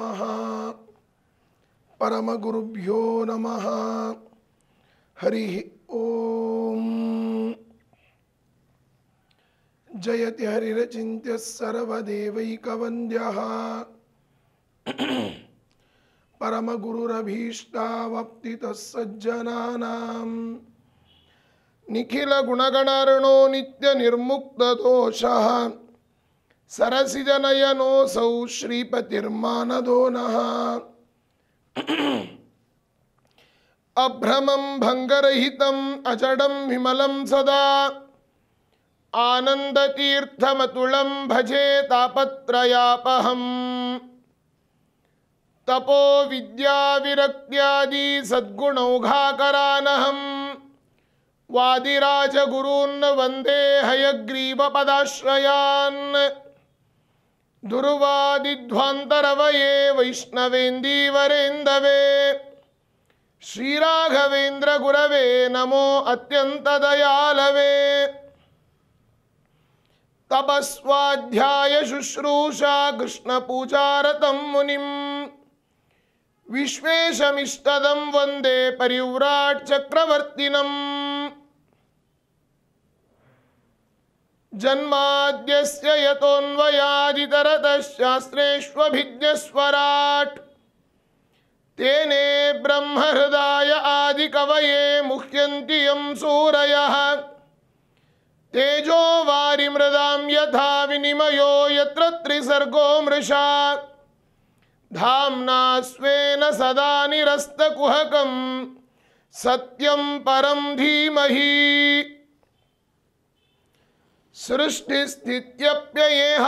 नमः परमगुरुभ्यो नमः हरिः ॐ जयति हरिरचिन्त्यः सर्वदेवैकवन्द्यः परमगुरुरभीष्टावप्तितः सज्जनानाम् निखिलगुणगणर्णो नित्यनिर्मुक्तदोषः सौ श्रीपतिर्मानदो नः अभ्रमं भंगरहित अजडं विमलं सदा आनन्दतीर्थमतुलं भजे तापत्रयापहम् तपो विद्याविरक्त्यादि सद्गुणौघाकरानहम् वादिराजगुरून् वन्दे हयग्रीवपदाश्रयान् दुर्वादिध्वान्तरवये वैष्णवेन्दीवरेन्दवे श्रीराघवेन्द्रगुरवे नमो अत्यन्तदयालवे तपस्वाध्यायशुश्रूषा कृष्णपूजारतं मुनिम् विश्वेशमिष्टदं वन्दे परिव्राट् चक्रवर्तिनम् तेने ब्रह्म तेने आदि आदिकवये मुह्यंती यं सूरय तेजो वारिमृदां यथा विनिमयो यत्र मृषा धामना स्वेन सदा निरस्तकुहकं सत्यम परम धीमहि सृष्टिस्थित्यप्ययेह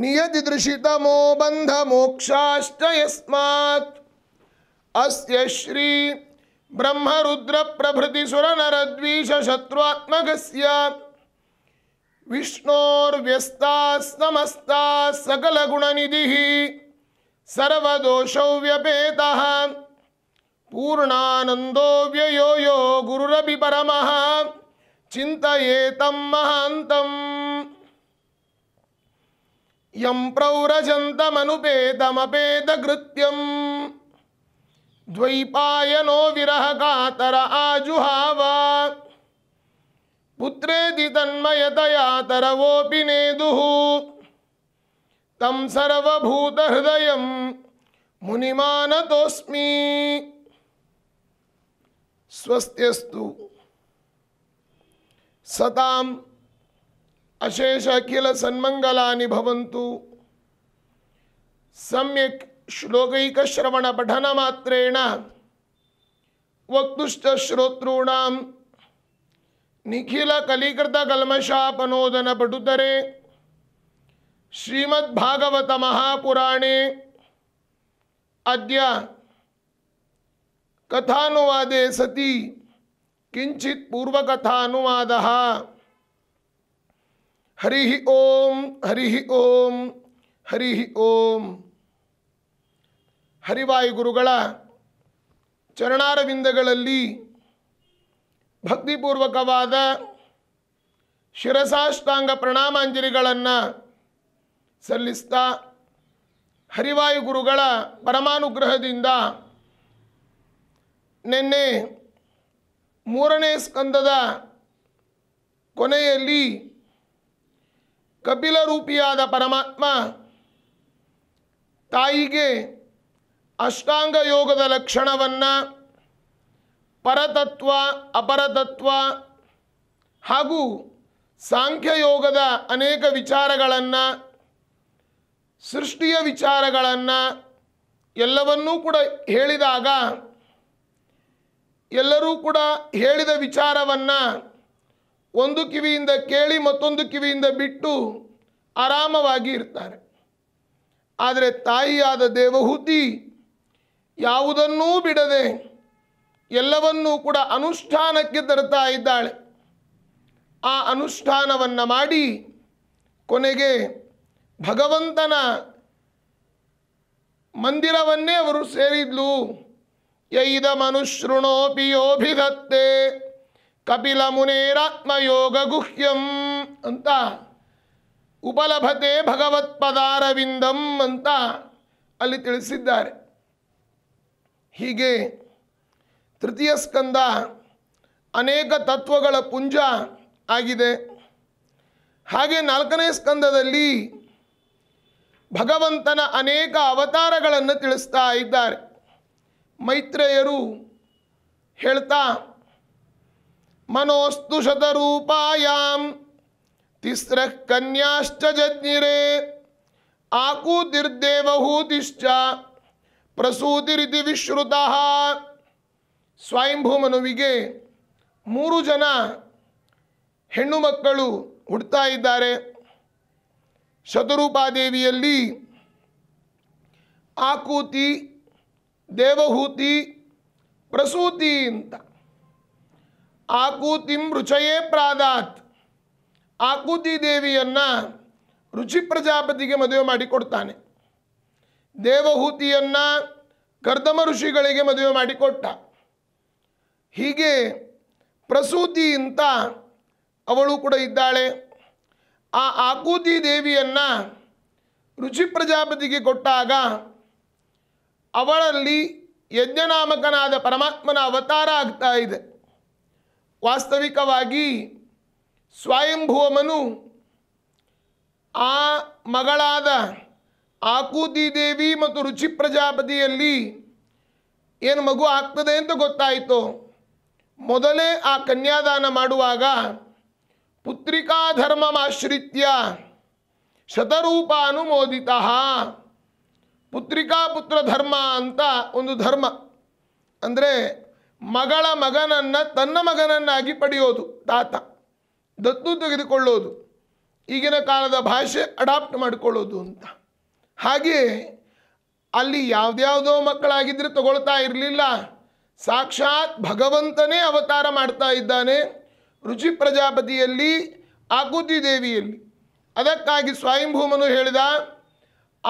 नियतिदृशितमो बन्धमोक्षाश्च यस्मात् अस्य श्री ब्रह्मरुद्रप्रभृतिसुरनरद्वीषशत्रुवात्मकस्य विष्णोर्व्यस्ताः समस्ताः सकलगुणनिधिः सर्वदोषौ व्यपेतः पूर्णानन्दो व्ययो यो गुरुरपि परमः चिन्तयेतं महान्तम् यं प्रौरजन्तमनुपेतमपेतकृत्यं द्वैपायनो विरहकातर आजुहाव पुत्रेति तन्मयतया तरवोऽपि नेदुः तं सर्वभूतहृदयं मुनिमानतोऽस्मि स्वस्त्यस्तु सताम अशेष अखिल सन्मंगलानि भवन्तु सम्यक् श्लोकैकश्रवणपठनमात्रेण वक्तुश्च श्रोतॄणां भागवत श्रीमद्भागवतमहापुराणे अद्य कथानुवादे सति ಕಿಂಚಿತ್ ಪೂರ್ವಕಥಾ ಅನುವಾದ ಹರಿ ಓಂ ಹರಿ ಓಂ ಹರಿ ಓಂ ಹರಿವಾಯುಗುರುಗಳ ಗುರುಗಳ ಚರಣಾರವಿಂದಗಳಲ್ಲಿ ಭಕ್ತಿಪೂರ್ವಕವಾದ ಶಿರಸಾಷ್ಟಾಂಗ ಪ್ರಣಾಮಾಂಜಲಿಗಳನ್ನು ಸಲ್ಲಿಸ್ತಾ ಹರಿವಾಯುಗುರುಗಳ ಗುರುಗಳ ಪರಮಾನುಗ್ರಹದಿಂದ ನಿನ್ನೆ ಮೂರನೇ ಸ್ಕಂದದ ಕೊನೆಯಲ್ಲಿ ಕಪಿಲ ರೂಪಿಯಾದ ಪರಮಾತ್ಮ ತಾಯಿಗೆ ಅಷ್ಟಾಂಗ ಯೋಗದ ಲಕ್ಷಣವನ್ನು ಪರತತ್ವ ಅಪರತತ್ವ ಹಾಗೂ ಯೋಗದ ಅನೇಕ ವಿಚಾರಗಳನ್ನು ಸೃಷ್ಟಿಯ ವಿಚಾರಗಳನ್ನು ಎಲ್ಲವನ್ನೂ ಕೂಡ ಹೇಳಿದಾಗ ಎಲ್ಲರೂ ಕೂಡ ಹೇಳಿದ ವಿಚಾರವನ್ನು ಒಂದು ಕಿವಿಯಿಂದ ಕೇಳಿ ಮತ್ತೊಂದು ಕಿವಿಯಿಂದ ಬಿಟ್ಟು ಆರಾಮವಾಗಿ ಇರ್ತಾರೆ ಆದರೆ ತಾಯಿಯಾದ ದೇವಹೂತಿ ಯಾವುದನ್ನೂ ಬಿಡದೆ ಎಲ್ಲವನ್ನೂ ಕೂಡ ಅನುಷ್ಠಾನಕ್ಕೆ ತರ್ತಾ ಇದ್ದಾಳೆ ಆ ಅನುಷ್ಠಾನವನ್ನು ಮಾಡಿ ಕೊನೆಗೆ ಭಗವಂತನ ಮಂದಿರವನ್ನೇ ಅವರು ಸೇರಿದ್ಲು ಯೈದ ಯೋಭಿಗತ್ತೆ ಕಪಿಲ ಯೋಗ ಗುಹ್ಯಂ ಅಂತ ಉಪಲಭತೆ ಭಗವತ್ಪದಾರವಿಂದಂ ಅಂತ ಅಲ್ಲಿ ತಿಳಿಸಿದ್ದಾರೆ ಹೀಗೆ ತೃತೀಯ ಸ್ಕಂದ ಅನೇಕ ತತ್ವಗಳ ಪುಂಜ ಆಗಿದೆ ಹಾಗೆ ನಾಲ್ಕನೇ ಸ್ಕಂದದಲ್ಲಿ ಭಗವಂತನ ಅನೇಕ ಅವತಾರಗಳನ್ನು ತಿಳಿಸ್ತಾ ಇದ್ದಾರೆ ಮೈತ್ರೇಯರು ಹೇಳ್ತಾ ಮನೋಸ್ತು ಶತರೂಪಾಯಾಂ ತಿಸ್ರ ಕನ್ಯಾಶ್ಚ ಜಜ್ಞಿರೆ ಆಕೂತಿರ್ದೇವಹೂತಿಶ್ಚ ಪ್ರಸೂತಿರಿತಿ ವಿಶ್ರುತಃ ಸ್ವಯಂಭೂಮನುವಿಗೆ ಮೂರು ಜನ ಹೆಣ್ಣು ಮಕ್ಕಳು ಹುಡ್ತಾ ಇದ್ದಾರೆ ಶತರೂಪಾದೇವಿಯಲ್ಲಿ ಆಕೂತಿ ದೇವಹೂತಿ ಪ್ರಸೂತಿ ಅಂತ ಆಕೂತಿ ರುಚಯೇ ಪ್ರಾದಾತ್ ಆಕೂತಿ ದೇವಿಯನ್ನು ರುಚಿ ಪ್ರಜಾಪತಿಗೆ ಮದುವೆ ಮಾಡಿಕೊಡ್ತಾನೆ ದೇವಹೂತಿಯನ್ನು ಕರ್ದಮ ಋಷಿಗಳಿಗೆ ಮದುವೆ ಮಾಡಿಕೊಟ್ಟ ಹೀಗೆ ಪ್ರಸೂತಿ ಅಂತ ಅವಳು ಕೂಡ ಇದ್ದಾಳೆ ಆ ಆಕೂತಿ ದೇವಿಯನ್ನು ರುಚಿ ಪ್ರಜಾಪತಿಗೆ ಕೊಟ್ಟಾಗ ಅವಳಲ್ಲಿ ಯಜ್ಞನಾಮಕನಾದ ಪರಮಾತ್ಮನ ಅವತಾರ ಆಗ್ತಾ ಇದೆ ವಾಸ್ತವಿಕವಾಗಿ ಸ್ವಯಂಭುವಮನು ಆ ಮಗಳಾದ ಆಕೂತಿ ದೇವಿ ಮತ್ತು ರುಚಿ ಪ್ರಜಾಪತಿಯಲ್ಲಿ ಏನು ಮಗು ಆಗ್ತದೆ ಅಂತ ಗೊತ್ತಾಯಿತು ಮೊದಲೇ ಆ ಕನ್ಯಾದಾನ ಮಾಡುವಾಗ ಪುತ್ರಿಕಾ ಧರ್ಮಮಾಶ್ರಿತ್ಯ ಶತರೂಪಾನುಮೋದಿತ ಪುತ್ರಿಕಾ ಪುತ್ರ ಧರ್ಮ ಅಂತ ಒಂದು ಧರ್ಮ ಅಂದರೆ ಮಗಳ ಮಗನನ್ನು ತನ್ನ ಮಗನನ್ನಾಗಿ ಪಡೆಯೋದು ತಾತ ದತ್ತು ತೆಗೆದುಕೊಳ್ಳೋದು ಈಗಿನ ಕಾಲದ ಭಾಷೆ ಅಡಾಪ್ಟ್ ಮಾಡಿಕೊಳ್ಳೋದು ಅಂತ ಹಾಗೆಯೇ ಅಲ್ಲಿ ಯಾವುದ್ಯಾವುದೋ ಮಕ್ಕಳಾಗಿದ್ದರೆ ತಗೊಳ್ತಾ ಇರಲಿಲ್ಲ ಸಾಕ್ಷಾತ್ ಭಗವಂತನೇ ಅವತಾರ ಮಾಡ್ತಾ ಇದ್ದಾನೆ ರುಚಿ ಪ್ರಜಾಪತಿಯಲ್ಲಿ ಆಕೃತಿ ದೇವಿಯಲ್ಲಿ ಅದಕ್ಕಾಗಿ ಸ್ವಯಂಭೂಮನು ಹೇಳಿದ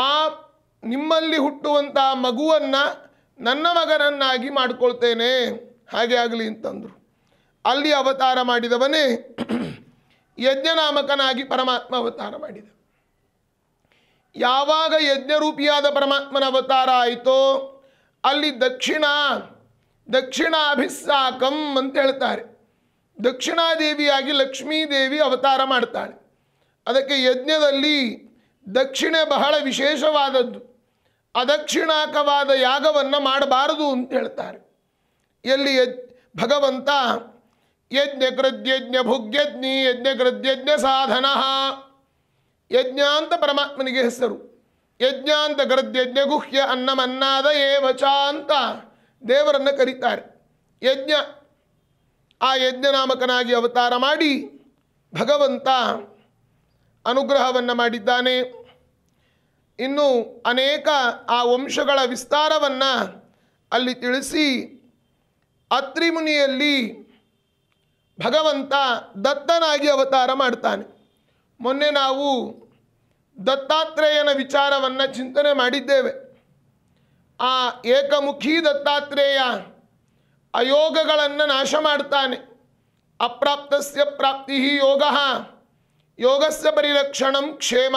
ಆ ನಿಮ್ಮಲ್ಲಿ ಹುಟ್ಟುವಂಥ ಮಗುವನ್ನು ನನ್ನ ಮಗನನ್ನಾಗಿ ಮಾಡಿಕೊಳ್ತೇನೆ ಹಾಗೆ ಆಗಲಿ ಅಂತಂದರು ಅಲ್ಲಿ ಅವತಾರ ಮಾಡಿದವನೇ ಯಜ್ಞನಾಮಕನಾಗಿ ಪರಮಾತ್ಮ ಅವತಾರ ಮಾಡಿದ ಯಾವಾಗ ಯಜ್ಞರೂಪಿಯಾದ ಪರಮಾತ್ಮನ ಅವತಾರ ಆಯಿತೋ ಅಲ್ಲಿ ದಕ್ಷಿಣ ದಕ್ಷಿಣಾಭಿಸ್ಸಾಕಂ ಅಂತ ಹೇಳ್ತಾರೆ ದಕ್ಷಿಣಾದೇವಿಯಾಗಿ ಲಕ್ಷ್ಮೀದೇವಿ ಅವತಾರ ಮಾಡ್ತಾಳೆ ಅದಕ್ಕೆ ಯಜ್ಞದಲ್ಲಿ ದಕ್ಷಿಣೆ ಬಹಳ ವಿಶೇಷವಾದದ್ದು ಅದಕ್ಷಿಣಾಕವಾದ ಯಾಗವನ್ನು ಮಾಡಬಾರದು ಅಂತ ಹೇಳ್ತಾರೆ ಎಲ್ಲಿ ಭಗವಂತ ಯಜ್ಞ ಕೃದ್ಯಜ್ಞ ಭುಗ್ಯಜ್ಞಿ ಯಜ್ಞ ಕೃದ್ಯಜ್ಞ ಸಾಧನ ಯಜ್ಞ ಅಂತ ಪರಮಾತ್ಮನಿಗೆ ಹೆಸರು ಯಜ್ಞ ಅಂತ ಕೃದ್ಯಜ್ಞ ಗುಹ್ಯ ಅನ್ನಮನ್ನಾದಯೇ ಏವಚ ಅಂತ ದೇವರನ್ನು ಕರೀತಾರೆ ಯಜ್ಞ ಆ ಯಜ್ಞನಾಮಕನಾಗಿ ಅವತಾರ ಮಾಡಿ ಭಗವಂತ ಅನುಗ್ರಹವನ್ನು ಮಾಡಿದ್ದಾನೆ ಇನ್ನು ಅನೇಕ ಆ ವಂಶಗಳ ವಿಸ್ತಾರವನ್ನು ಅಲ್ಲಿ ತಿಳಿಸಿ ಅತ್ರಿಮುನಿಯಲ್ಲಿ ಭಗವಂತ ದತ್ತನಾಗಿ ಅವತಾರ ಮಾಡ್ತಾನೆ ಮೊನ್ನೆ ನಾವು ದತ್ತಾತ್ರೇಯನ ವಿಚಾರವನ್ನು ಚಿಂತನೆ ಮಾಡಿದ್ದೇವೆ ಆ ಏಕಮುಖಿ ದತ್ತಾತ್ರೇಯ ಅಯೋಗಗಳನ್ನು ನಾಶ ಮಾಡ್ತಾನೆ ಅಪ್ರಾಪ್ತಸ್ಯ ಪ್ರಾಪ್ತಿ ಯೋಗ ಯೋಗಸ್ಯ ಪರಿರಕ್ಷಣಂ ಕ್ಷೇಮ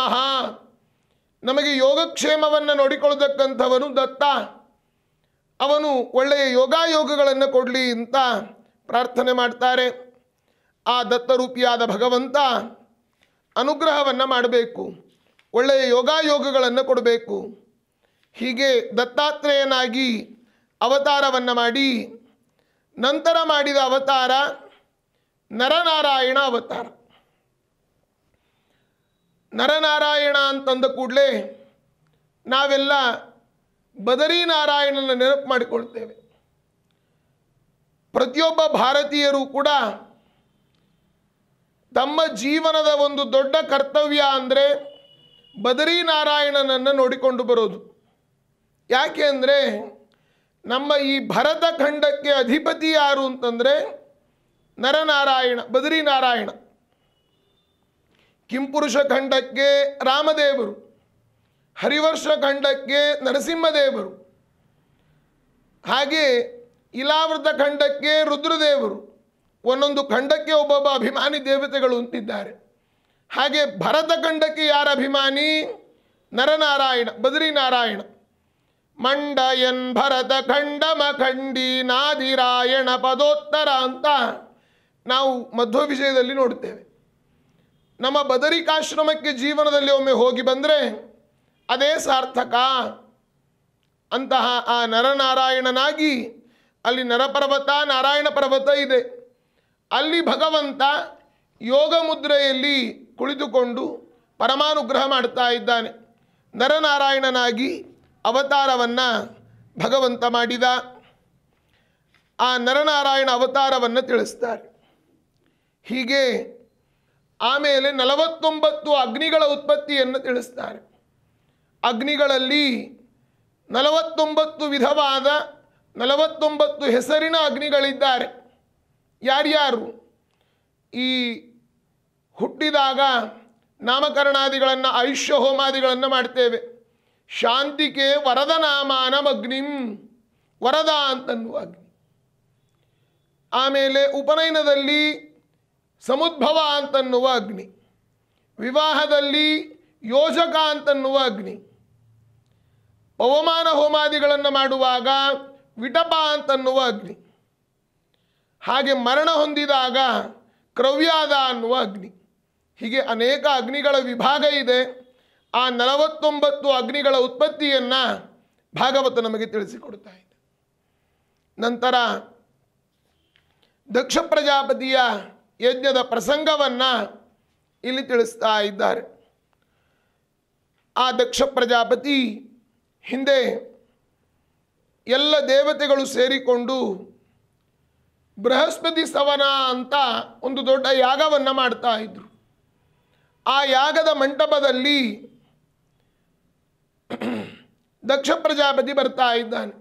ನಮಗೆ ಯೋಗಕ್ಷೇಮವನ್ನು ನೋಡಿಕೊಳ್ಳತಕ್ಕಂಥವನು ದತ್ತ ಅವನು ಒಳ್ಳೆಯ ಯೋಗಾಯೋಗಗಳನ್ನು ಕೊಡಲಿ ಅಂತ ಪ್ರಾರ್ಥನೆ ಮಾಡ್ತಾರೆ ಆ ದತ್ತರೂಪಿಯಾದ ಭಗವಂತ ಅನುಗ್ರಹವನ್ನು ಮಾಡಬೇಕು ಒಳ್ಳೆಯ ಯೋಗಾಯೋಗಗಳನ್ನು ಕೊಡಬೇಕು ಹೀಗೆ ದತ್ತಾತ್ರೇಯನಾಗಿ ಅವತಾರವನ್ನು ಮಾಡಿ ನಂತರ ಮಾಡಿದ ಅವತಾರ ನರನಾರಾಯಣ ಅವತಾರ ನರನಾರಾಯಣ ಅಂತಂದ ಕೂಡಲೇ ನಾವೆಲ್ಲ ನಾರಾಯಣನ ನೆನಪು ಮಾಡಿಕೊಳ್ತೇವೆ ಪ್ರತಿಯೊಬ್ಬ ಭಾರತೀಯರು ಕೂಡ ತಮ್ಮ ಜೀವನದ ಒಂದು ದೊಡ್ಡ ಕರ್ತವ್ಯ ಅಂದರೆ ನಾರಾಯಣನನ್ನು ನೋಡಿಕೊಂಡು ಬರೋದು ಯಾಕೆ ಅಂದರೆ ನಮ್ಮ ಈ ಭರತ ಖಂಡಕ್ಕೆ ಅಧಿಪತಿ ಯಾರು ಅಂತಂದರೆ ನರನಾರಾಯಣ ಬದರಿ ನಾರಾಯಣ ಕಿಂಪುರುಷ ಖಂಡಕ್ಕೆ ರಾಮದೇವರು ಹರಿವರ್ಷ ಖಂಡಕ್ಕೆ ನರಸಿಂಹದೇವರು ಹಾಗೆ ಇಲಾವೃತ ಖಂಡಕ್ಕೆ ರುದ್ರದೇವರು ಒಂದೊಂದು ಖಂಡಕ್ಕೆ ಒಬ್ಬೊಬ್ಬ ಅಭಿಮಾನಿ ದೇವತೆಗಳು ಅಂತಿದ್ದಾರೆ ಹಾಗೆ ಭರತ ಖಂಡಕ್ಕೆ ಯಾರ ಅಭಿಮಾನಿ ನರನಾರಾಯಣ ಬದ್ರಿನಾರಾಯಣ ಮಂಡಯನ್ ಭರತ ಖಂಡ ಮಖಂಡಿ ನಾದಿರಾಯಣ ಪದೋತ್ತರ ಅಂತ ನಾವು ಮಧ್ವ ವಿಷಯದಲ್ಲಿ ನೋಡ್ತೇವೆ ನಮ್ಮ ಬದರಿಕಾಶ್ರಮಕ್ಕೆ ಜೀವನದಲ್ಲಿ ಒಮ್ಮೆ ಹೋಗಿ ಬಂದರೆ ಅದೇ ಸಾರ್ಥಕ ಅಂತಹ ಆ ನರನಾರಾಯಣನಾಗಿ ಅಲ್ಲಿ ನರಪರ್ವತ ನಾರಾಯಣ ಪರ್ವತ ಇದೆ ಅಲ್ಲಿ ಭಗವಂತ ಯೋಗ ಮುದ್ರೆಯಲ್ಲಿ ಕುಳಿತುಕೊಂಡು ಪರಮಾನುಗ್ರಹ ಮಾಡ್ತಾ ಇದ್ದಾನೆ ನರನಾರಾಯಣನಾಗಿ ಅವತಾರವನ್ನು ಭಗವಂತ ಮಾಡಿದ ಆ ನರನಾರಾಯಣ ಅವತಾರವನ್ನು ತಿಳಿಸ್ತಾರೆ ಹೀಗೆ ಆಮೇಲೆ ನಲವತ್ತೊಂಬತ್ತು ಅಗ್ನಿಗಳ ಉತ್ಪತ್ತಿಯನ್ನು ತಿಳಿಸ್ತಾರೆ ಅಗ್ನಿಗಳಲ್ಲಿ ನಲವತ್ತೊಂಬತ್ತು ವಿಧವಾದ ನಲವತ್ತೊಂಬತ್ತು ಹೆಸರಿನ ಅಗ್ನಿಗಳಿದ್ದಾರೆ ಯಾರ್ಯಾರು ಈ ಹುಟ್ಟಿದಾಗ ನಾಮಕರಣಾದಿಗಳನ್ನು ಆಯುಷ್ಯ ಹೋಮಾದಿಗಳನ್ನು ಮಾಡ್ತೇವೆ ಶಾಂತಿಕೆ ವರದ ನಾಮಾನಮಗ್ನಿಂ ವರದ ಅಂತನ್ನುವ ಅಗ್ನಿ ಆಮೇಲೆ ಉಪನಯನದಲ್ಲಿ ಸಮುದ್ಭವ ಅಂತನ್ನುವ ಅಗ್ನಿ ವಿವಾಹದಲ್ಲಿ ಯೋಜಕ ಅಂತನ್ನುವ ಅಗ್ನಿ ಪವಮಾನ ಹೋಮಾದಿಗಳನ್ನು ಮಾಡುವಾಗ ವಿಟಪ ಅಂತನ್ನುವ ಅಗ್ನಿ ಹಾಗೆ ಮರಣ ಹೊಂದಿದಾಗ ಕ್ರವ್ಯಾದ ಅನ್ನುವ ಅಗ್ನಿ ಹೀಗೆ ಅನೇಕ ಅಗ್ನಿಗಳ ವಿಭಾಗ ಇದೆ ಆ ನಲವತ್ತೊಂಬತ್ತು ಅಗ್ನಿಗಳ ಉತ್ಪತ್ತಿಯನ್ನು ಭಾಗವತ ನಮಗೆ ತಿಳಿಸಿಕೊಡ್ತಾ ಇದೆ ನಂತರ ದಕ್ಷ ಪ್ರಜಾಪತಿಯ ಯಜ್ಞದ ಪ್ರಸಂಗವನ್ನು ಇಲ್ಲಿ ತಿಳಿಸ್ತಾ ಇದ್ದಾರೆ ಆ ದಕ್ಷ ಪ್ರಜಾಪತಿ ಹಿಂದೆ ಎಲ್ಲ ದೇವತೆಗಳು ಸೇರಿಕೊಂಡು ಬೃಹಸ್ಪತಿ ಸವನ ಅಂತ ಒಂದು ದೊಡ್ಡ ಯಾಗವನ್ನು ಮಾಡ್ತಾ ಇದ್ರು ಆ ಯಾಗದ ಮಂಟಪದಲ್ಲಿ ದಕ್ಷ ಪ್ರಜಾಪತಿ ಬರ್ತಾ ಇದ್ದಾನೆ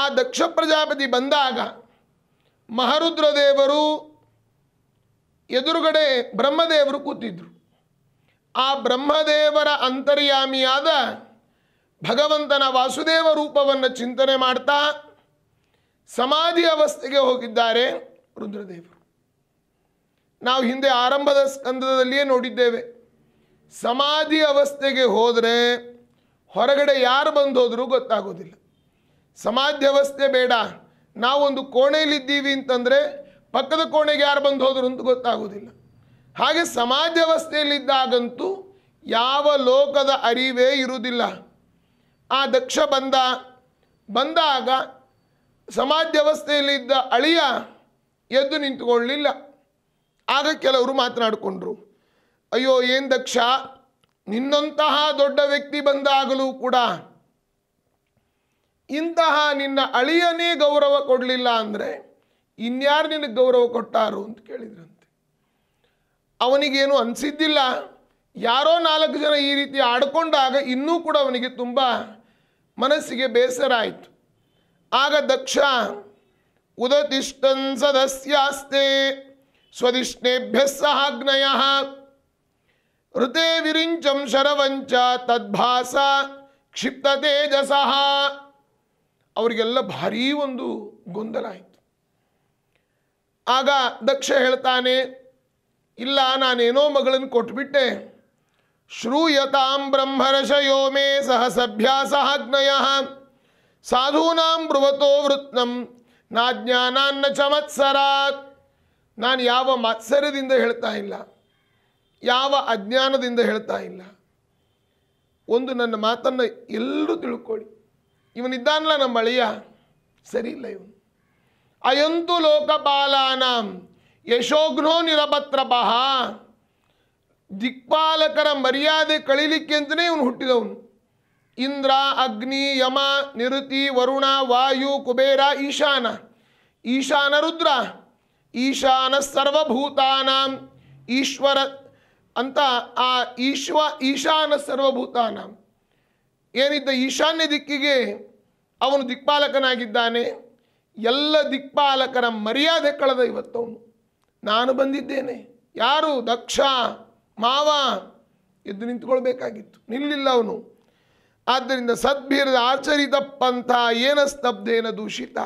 ಆ ದಕ್ಷ ಪ್ರಜಾಪತಿ ಬಂದಾಗ ಮಹರುದ್ರದೇವರು ಎದುರುಗಡೆ ಬ್ರಹ್ಮದೇವರು ಕೂತಿದ್ರು ಆ ಬ್ರಹ್ಮದೇವರ ಅಂತರ್ಯಾಮಿಯಾದ ಭಗವಂತನ ವಾಸುದೇವ ರೂಪವನ್ನು ಚಿಂತನೆ ಮಾಡ್ತಾ ಸಮಾಧಿ ಅವಸ್ಥೆಗೆ ಹೋಗಿದ್ದಾರೆ ರುದ್ರದೇವರು ನಾವು ಹಿಂದೆ ಆರಂಭದ ಸ್ಕಂದದಲ್ಲಿಯೇ ನೋಡಿದ್ದೇವೆ ಸಮಾಧಿ ಅವಸ್ಥೆಗೆ ಹೋದರೆ ಹೊರಗಡೆ ಯಾರು ಬಂದು ಹೋದರೂ ಗೊತ್ತಾಗೋದಿಲ್ಲ ಸಮಾಧಿ ಅವಸ್ಥೆ ಬೇಡ ನಾವೊಂದು ಕೋಣೆಯಲ್ಲಿದ್ದೀವಿ ಅಂತಂದರೆ ಪಕ್ಕದ ಕೋಣೆಗೆ ಯಾರು ಬಂದು ಹೋದರು ಅಂತ ಗೊತ್ತಾಗೋದಿಲ್ಲ ಹಾಗೆ ಸಮಾಜ ವ್ಯವಸ್ಥೆಯಲ್ಲಿದ್ದಾಗಂತೂ ಯಾವ ಲೋಕದ ಅರಿವೇ ಇರುವುದಿಲ್ಲ ಆ ದಕ್ಷ ಬಂದ ಬಂದಾಗ ಸಮಾಜ ವ್ಯವಸ್ಥೆಯಲ್ಲಿದ್ದ ಅಳಿಯ ಎದ್ದು ನಿಂತುಕೊಳ್ಳಲಿಲ್ಲ ಆಗ ಕೆಲವರು ಮಾತನಾಡಿಕೊಂಡ್ರು ಅಯ್ಯೋ ಏನು ದಕ್ಷ ನಿನ್ನಂತಹ ದೊಡ್ಡ ವ್ಯಕ್ತಿ ಬಂದಾಗಲೂ ಕೂಡ ಇಂತಹ ನಿನ್ನ ಅಳಿಯನೇ ಗೌರವ ಕೊಡಲಿಲ್ಲ ಅಂದರೆ ಇನ್ಯಾರು ನಿನಗೆ ಗೌರವ ಕೊಟ್ಟಾರು ಅಂತ ಕೇಳಿದ್ರಂತೆ ಅವನಿಗೇನು ಅನಿಸಿದ್ದಿಲ್ಲ ಯಾರೋ ನಾಲ್ಕು ಜನ ಈ ರೀತಿ ಆಡ್ಕೊಂಡಾಗ ಇನ್ನೂ ಕೂಡ ಅವನಿಗೆ ತುಂಬ ಮನಸ್ಸಿಗೆ ಬೇಸರ ಆಯಿತು ಆಗ ದಕ್ಷ ಉದತಿಷ್ಠನ್ ಸದಸ್ಯಾಸ್ತೆ ಸ್ವದಿಷ್ಣೇಭ್ಯ ಸಹಾಗ್ನಯ ಋತೆ ವಿರಿಂಚಂ ಶರವಂಚ ತದ್ಭಾಸ ಕ್ಷಿಪ್ತ ತೇಜಸಹ ಅವರಿಗೆಲ್ಲ ಭಾರೀ ಒಂದು ಗೊಂದಲ ಆಯಿತು ಆಗ ದಕ್ಷ ಹೇಳ್ತಾನೆ ಇಲ್ಲ ನಾನೇನೋ ಮಗಳನ್ನು ಕೊಟ್ಬಿಟ್ಟೆ ಶ್ರೂಯತಾಂ ಬ್ರಹ್ಮರಷಯೋ ಮೇ ಸಹ ಸಭ್ಯಾಸಹಾಗ್ನಯ ಸಾಧೂನಾಂ ಬೃಹತೋ ವೃತ್ನಂ ನಾ ಜ್ಞಾನಾನ್ನ ಚಮತ್ಸರಾತ್ ನಾನು ಯಾವ ಮಾತ್ಸರ್ಯದಿಂದ ಹೇಳ್ತಾ ಇಲ್ಲ ಯಾವ ಅಜ್ಞಾನದಿಂದ ಹೇಳ್ತಾ ಇಲ್ಲ ಒಂದು ನನ್ನ ಮಾತನ್ನು ಎಲ್ಲರೂ ತಿಳ್ಕೊಳ್ಳಿ ಇವನಿದ್ದಾನಲ್ಲ ನಮ್ಮ ಅಳಿಯ ಸರಿ ಇಲ್ಲ ಇವನು ಅಯಂತು ಲೋಕಪಾಲಾನಂ ಯಶೋಘ್ನೋ ನಿರಪತ್ರಪಃ ದಿಕ್ಪಾಲಕರ ಮರ್ಯಾದೆ ಕಳಿಲಿಕ್ಕೆ ಅಂತಲೇ ಇವನು ಹುಟ್ಟಿದವನು ಇಂದ್ರ ಅಗ್ನಿ ಯಮ ನಿರುತಿ ವರುಣ ವಾಯು ಕುಬೇರ ಈಶಾನ ಈಶಾನ ರುದ್ರ ಈಶಾನ ಸರ್ವಭೂತಾನಾಂ ಈಶ್ವರ ಅಂತ ಆ ಈಶ್ವ ಈಶಾನ ಸರ್ವಭೂತಾನಾಂ ಏನಿದ್ದ ಈಶಾನ್ಯ ದಿಕ್ಕಿಗೆ ಅವನು ದಿಕ್ಪಾಲಕನಾಗಿದ್ದಾನೆ ಎಲ್ಲ ದಿಕ್ಪಾಲಕರ ಮರ್ಯಾದೆ ಕಳೆದ ಇವತ್ತವನು ನಾನು ಬಂದಿದ್ದೇನೆ ಯಾರು ದಕ್ಷ ಮಾವ ಎದ್ದು ನಿಂತ್ಕೊಳ್ಬೇಕಾಗಿತ್ತು ನಿಲ್ಲಿಲ್ಲ ಅವನು ಆದ್ದರಿಂದ ಸದ್ಭೀರದ ಆಚರಿತ ಪಂಥ ಏನ ಸ್ತಬ್ಧೇನ ದೂಷಿತ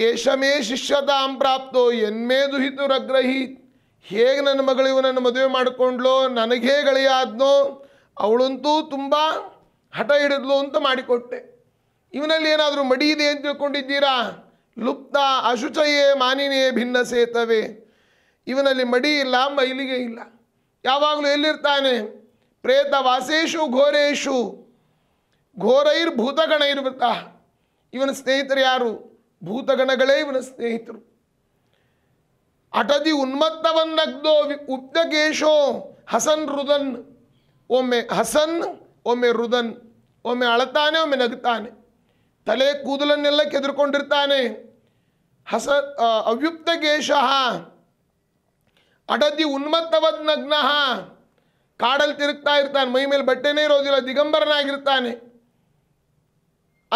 ಯೇಷಮೇ ಶಿಷ್ಯತಾಂ ಪ್ರಾಪ್ತೋ ಎನ್ಮೇ ದುಹಿತುರಗ್ರಹಿ ಹೇಗೆ ನನ್ನ ಮಗಳು ನನ್ನ ಮದುವೆ ಮಾಡಿಕೊಂಡ್ಲೋ ನನಗೆ ಗಳೆಯಾದ್ನೋ ಅವಳಂತೂ ತುಂಬ ಹಠ ಹಿಡಿದ್ಲು ಅಂತ ಮಾಡಿಕೊಟ್ಟೆ ಇವನಲ್ಲಿ ಏನಾದರೂ ಮಡಿ ಇದೆ ಅಂತ ತಿಳ್ಕೊಂಡಿದ್ದೀರಾ ಲುಪ್ತ ಅಶುಚಯೇ ಮಾನಿನೇ ಭಿನ್ನ ಸೇತವೆ ಇವನಲ್ಲಿ ಮಡಿ ಇಲ್ಲ ಮೈಲಿಗೆ ಇಲ್ಲ ಯಾವಾಗಲೂ ಎಲ್ಲಿರ್ತಾನೆ ಪ್ರೇತ ವಾಸೇಶು ಘೋರೇಶು ಘೋರೈರ್ ಭೂತಗಣ ಇರ್ಬತ್ತ ಇವನ ಸ್ನೇಹಿತರು ಯಾರು ಭೂತಗಣಗಳೇ ಇವನ ಸ್ನೇಹಿತರು ಅಟದಿ ಉನ್ಮತ್ತವನ್ನಗ್ದೋ ಉಪ್ತಕೇಶೋ ಹಸನ್ ರುದನ್ ಒಮ್ಮೆ ಹಸನ್ ಒಮ್ಮೆ ರುದನ್ ಒಮ್ಮೆ ಅಳತಾನೆ ಒಮ್ಮೆ ನಗ್ತಾನೆ ತಲೆ ಕೂದಲನ್ನೆಲ್ಲ ಕೆದರ್ಕೊಂಡಿರ್ತಾನೆ ಹಸ ಕೇಶ ಅಡದಿ ಉನ್ಮತ್ತವದ್ ನಗ್ನ ಕಾಡಲ್ಲಿ ತಿರುಗ್ತಾ ಇರ್ತಾನೆ ಮೈ ಮೇಲೆ ಬಟ್ಟೆನೇ ಇರೋದಿಲ್ಲ ದಿಗಂಬರನಾಗಿರ್ತಾನೆ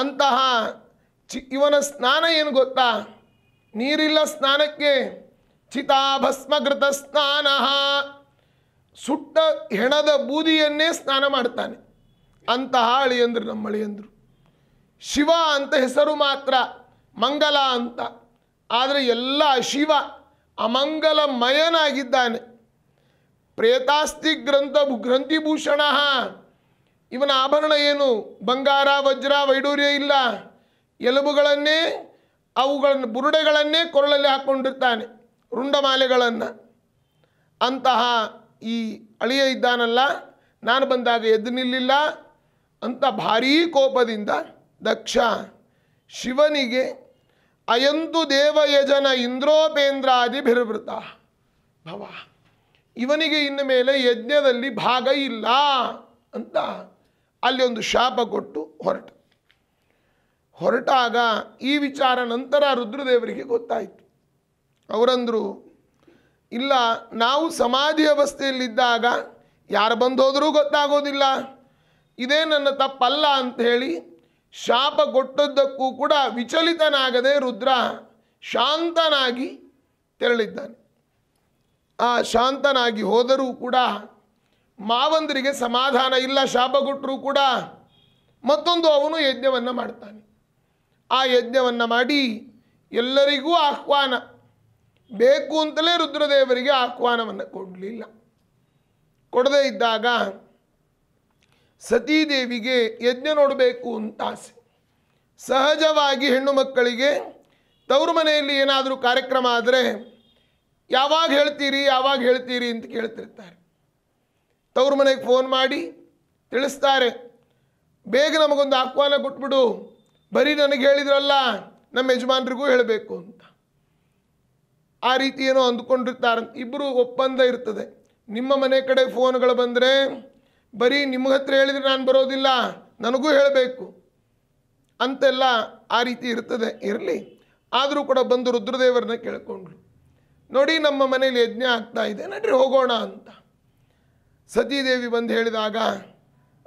ಅಂತಹ ಚಿ ಇವನ ಸ್ನಾನ ಏನು ಗೊತ್ತಾ ನೀರಿಲ್ಲ ಸ್ನಾನಕ್ಕೆ ಚಿತಾಭಸ್ಮಕೃತ ಸ್ನಾನ ಸುಟ್ಟ ಹೆಣದ ಬೂದಿಯನ್ನೇ ಸ್ನಾನ ಮಾಡ್ತಾನೆ ಅಂತಹ ಅಳಿಯಂದ್ರು ನಮ್ಮ ಅಳಿಯಂದ್ರು ಶಿವ ಅಂತ ಹೆಸರು ಮಾತ್ರ ಮಂಗಲ ಅಂತ ಆದರೆ ಎಲ್ಲ ಶಿವ ಅಮಂಗಲಮಯನಾಗಿದ್ದಾನೆ ಪ್ರೇತಾಸ್ತಿ ಗ್ರಂಥ ಗ್ರಂಥಿಭೂಷಣ ಇವನ ಆಭರಣ ಏನು ಬಂಗಾರ ವಜ್ರ ವೈಡೂರ್ಯ ಇಲ್ಲ ಎಲುಬುಗಳನ್ನೇ ಅವುಗಳನ್ನು ಬುರುಡೆಗಳನ್ನೇ ಕೊರಳಲ್ಲಿ ಹಾಕ್ಕೊಂಡಿರ್ತಾನೆ ರುಂಡಮಾಲೆಗಳನ್ನು ಅಂತಹ ಈ ಅಳಿಯ ಇದ್ದಾನಲ್ಲ ನಾನು ಬಂದಾಗ ಎದ್ದು ನಿಲ್ಲಿಲ್ಲ ಅಂತ ಭಾರೀ ಕೋಪದಿಂದ ದಕ್ಷ ಶಿವನಿಗೆ ಅಯಂತು ದೇವಯಜನ ಇಂದ್ರೋಪೇಂದ್ರಾದಿಭಿರ್ವೃತ ಭವ ಇವನಿಗೆ ಇನ್ನು ಮೇಲೆ ಯಜ್ಞದಲ್ಲಿ ಭಾಗ ಇಲ್ಲ ಅಂತ ಅಲ್ಲಿ ಒಂದು ಶಾಪ ಕೊಟ್ಟು ಹೊರಟ ಹೊರಟಾಗ ಈ ವಿಚಾರ ನಂತರ ರುದ್ರದೇವರಿಗೆ ಗೊತ್ತಾಯಿತು ಅವರಂದರು ಇಲ್ಲ ನಾವು ಸಮಾಧಿ ಅವಸ್ಥೆಯಲ್ಲಿದ್ದಾಗ ಯಾರು ಬಂದು ಹೋದರೂ ಗೊತ್ತಾಗೋದಿಲ್ಲ ಇದೇ ನನ್ನ ತಪ್ಪಲ್ಲ ಅಂತ ಹೇಳಿ ಶಾಪ ಕೊಟ್ಟದ್ದಕ್ಕೂ ಕೂಡ ವಿಚಲಿತನಾಗದೆ ರುದ್ರ ಶಾಂತನಾಗಿ ತೆರಳಿದ್ದಾನೆ ಆ ಶಾಂತನಾಗಿ ಹೋದರೂ ಕೂಡ ಮಾವಂದರಿಗೆ ಸಮಾಧಾನ ಇಲ್ಲ ಶಾಪ ಕೊಟ್ಟರೂ ಕೂಡ ಮತ್ತೊಂದು ಅವನು ಯಜ್ಞವನ್ನು ಮಾಡ್ತಾನೆ ಆ ಯಜ್ಞವನ್ನು ಮಾಡಿ ಎಲ್ಲರಿಗೂ ಆಹ್ವಾನ ಬೇಕು ಅಂತಲೇ ರುದ್ರದೇವರಿಗೆ ಆಹ್ವಾನವನ್ನು ಕೊಡಲಿಲ್ಲ ಕೊಡದೇ ಇದ್ದಾಗ ಸತೀದೇವಿಗೆ ಯಜ್ಞ ನೋಡಬೇಕು ಅಂತ ಆಸೆ ಸಹಜವಾಗಿ ಹೆಣ್ಣು ಮಕ್ಕಳಿಗೆ ತವರು ಮನೆಯಲ್ಲಿ ಏನಾದರೂ ಕಾರ್ಯಕ್ರಮ ಆದರೆ ಯಾವಾಗ ಹೇಳ್ತೀರಿ ಯಾವಾಗ ಹೇಳ್ತೀರಿ ಅಂತ ಕೇಳ್ತಿರ್ತಾರೆ ತವ್ರ ಮನೆಗೆ ಫೋನ್ ಮಾಡಿ ತಿಳಿಸ್ತಾರೆ ಬೇಗ ನಮಗೊಂದು ಆಹ್ವಾನ ಕೊಟ್ಬಿಡು ಬರೀ ನನಗೆ ಹೇಳಿದ್ರಲ್ಲ ನಮ್ಮ ಯಜಮಾನ್ರಿಗೂ ಹೇಳಬೇಕು ಅಂತ ಆ ರೀತಿ ಏನೋ ಅಂದ್ಕೊಂಡಿರ್ತಾರಂತ ಇಬ್ಬರು ಒಪ್ಪಂದ ಇರ್ತದೆ ನಿಮ್ಮ ಮನೆ ಕಡೆ ಫೋನ್ಗಳು ಬಂದರೆ ಬರೀ ನಿಮ್ಮ ಹತ್ರ ಹೇಳಿದರೆ ನಾನು ಬರೋದಿಲ್ಲ ನನಗೂ ಹೇಳಬೇಕು ಅಂತೆಲ್ಲ ಆ ರೀತಿ ಇರ್ತದೆ ಇರಲಿ ಆದರೂ ಕೂಡ ಬಂದು ರುದ್ರದೇವರನ್ನ ಕೇಳಿಕೊಂಡ್ರು ನೋಡಿ ನಮ್ಮ ಮನೇಲಿ ಯಜ್ಞ ಆಗ್ತಾ ಇದೆ ನಡ್ರಿ ಹೋಗೋಣ ಅಂತ ಸತೀದೇವಿ ಬಂದು ಹೇಳಿದಾಗ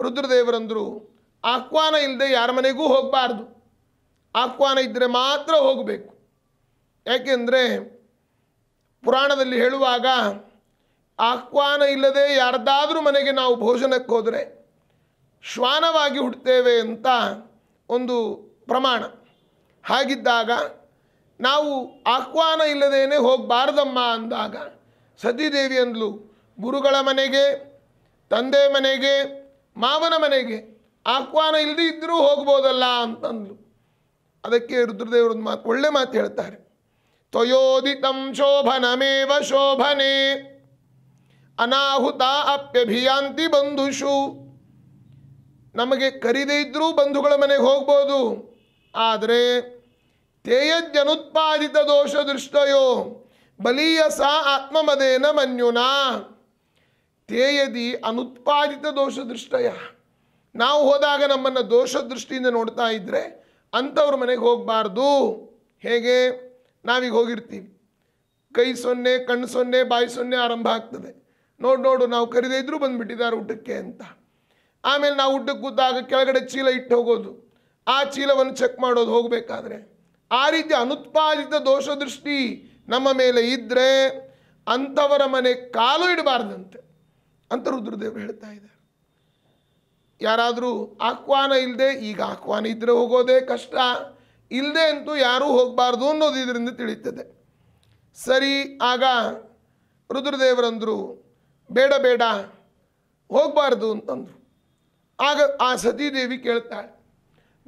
ರುದ್ರದೇವರಂದರು ಆಹ್ವಾನ ಇಲ್ಲದೆ ಯಾರ ಮನೆಗೂ ಹೋಗಬಾರ್ದು ಆಹ್ವಾನ ಇದ್ದರೆ ಮಾತ್ರ ಹೋಗಬೇಕು ಯಾಕೆಂದರೆ ಪುರಾಣದಲ್ಲಿ ಹೇಳುವಾಗ ಆಹ್ವಾನ ಇಲ್ಲದೆ ಯಾರ್ದಾದ್ರೂ ಮನೆಗೆ ನಾವು ಭೋಜನಕ್ಕೆ ಹೋದರೆ ಶ್ವಾನವಾಗಿ ಹುಡ್ತೇವೆ ಅಂತ ಒಂದು ಪ್ರಮಾಣ ಹಾಗಿದ್ದಾಗ ನಾವು ಆಹ್ವಾನ ಇಲ್ಲದೇನೆ ಹೋಗಬಾರ್ದಮ್ಮ ಅಂದಾಗ ಸತೀದೇವಿ ಅಂದಲು ಗುರುಗಳ ಮನೆಗೆ ತಂದೆ ಮನೆಗೆ ಮಾವನ ಮನೆಗೆ ಆಹ್ವಾನ ಇಲ್ಲದೆ ಇದ್ದರೂ ಹೋಗ್ಬೋದಲ್ಲ ಅಂತಂದ್ಲು ಅದಕ್ಕೆ ರುದ್ರದೇವರೊಂದು ಮಾತು ಒಳ್ಳೆ ಮಾತು ಹೇಳ್ತಾರೆ ತ್ವಯೋದಿತಂ ಶೋಭನಮೇವ ಶೋಭನೆ ಅನಾಹುತ ಅಪ್ಯಭಿಯಾಂತಿ ಬಂಧುಷು ನಮಗೆ ಕರಿದೇ ಇದ್ದರೂ ಬಂಧುಗಳ ಮನೆಗೆ ಹೋಗ್ಬೋದು ಆದರೆ ತೇಯಜ್ಜನುತ್ಪಾದಿತ ದೋಷ ದೃಷ್ಟಯೋ ಬಲೀಯ ಸಾ ಆತ್ಮಮದೇನ ಮನ್ಯುನಾ ತೇಯದಿ ಅನುತ್ಪಾದಿತ ದೋಷ ದೃಷ್ಟಯ ನಾವು ಹೋದಾಗ ನಮ್ಮನ್ನು ದೋಷ ದೃಷ್ಟಿಯಿಂದ ನೋಡ್ತಾ ಇದ್ದರೆ ಅಂಥವ್ರ ಮನೆಗೆ ಹೋಗಬಾರ್ದು ಹೇಗೆ ನಾವೀಗ ಹೋಗಿರ್ತೀವಿ ಕೈ ಸೊನ್ನೆ ಕಣ್ಣು ಸೊನ್ನೆ ಬಾಯಿ ಸೊನ್ನೆ ಆರಂಭ ಆಗ್ತದೆ ನೋಡು ನೋಡು ನಾವು ಕರಿದೇ ಇದ್ರೂ ಬಂದುಬಿಟ್ಟಿದ್ದಾರೆ ಊಟಕ್ಕೆ ಅಂತ ಆಮೇಲೆ ನಾವು ಊಟಕ್ಕೆ ಕೂತಾಗ ಕೆಳಗಡೆ ಚೀಲ ಇಟ್ಟು ಹೋಗೋದು ಆ ಚೀಲವನ್ನು ಚೆಕ್ ಮಾಡೋದು ಹೋಗಬೇಕಾದ್ರೆ ಆ ರೀತಿ ಅನುತ್ಪಾದಿತ ದೋಷ ದೃಷ್ಟಿ ನಮ್ಮ ಮೇಲೆ ಇದ್ದರೆ ಅಂಥವರ ಮನೆ ಕಾಲು ಇಡಬಾರ್ದಂತೆ ಅಂತ ರುದ್ರದೇವರು ಹೇಳ್ತಾ ಇದ್ದಾರೆ ಯಾರಾದರೂ ಆಹ್ವಾನ ಇಲ್ಲದೆ ಈಗ ಆಹ್ವಾನ ಇದ್ದರೆ ಹೋಗೋದೇ ಕಷ್ಟ ಇಲ್ಲದೆ ಅಂತೂ ಯಾರೂ ಹೋಗಬಾರ್ದು ಅನ್ನೋದು ಇದರಿಂದ ತಿಳಿತದೆ ಸರಿ ಆಗ ರುದ್ರದೇವರಂದರು ಬೇಡ ಬೇಡ ಹೋಗಬಾರ್ದು ಅಂತಂದರು ಆಗ ಆ ಸತೀದೇವಿ ಕೇಳ್ತಾಳೆ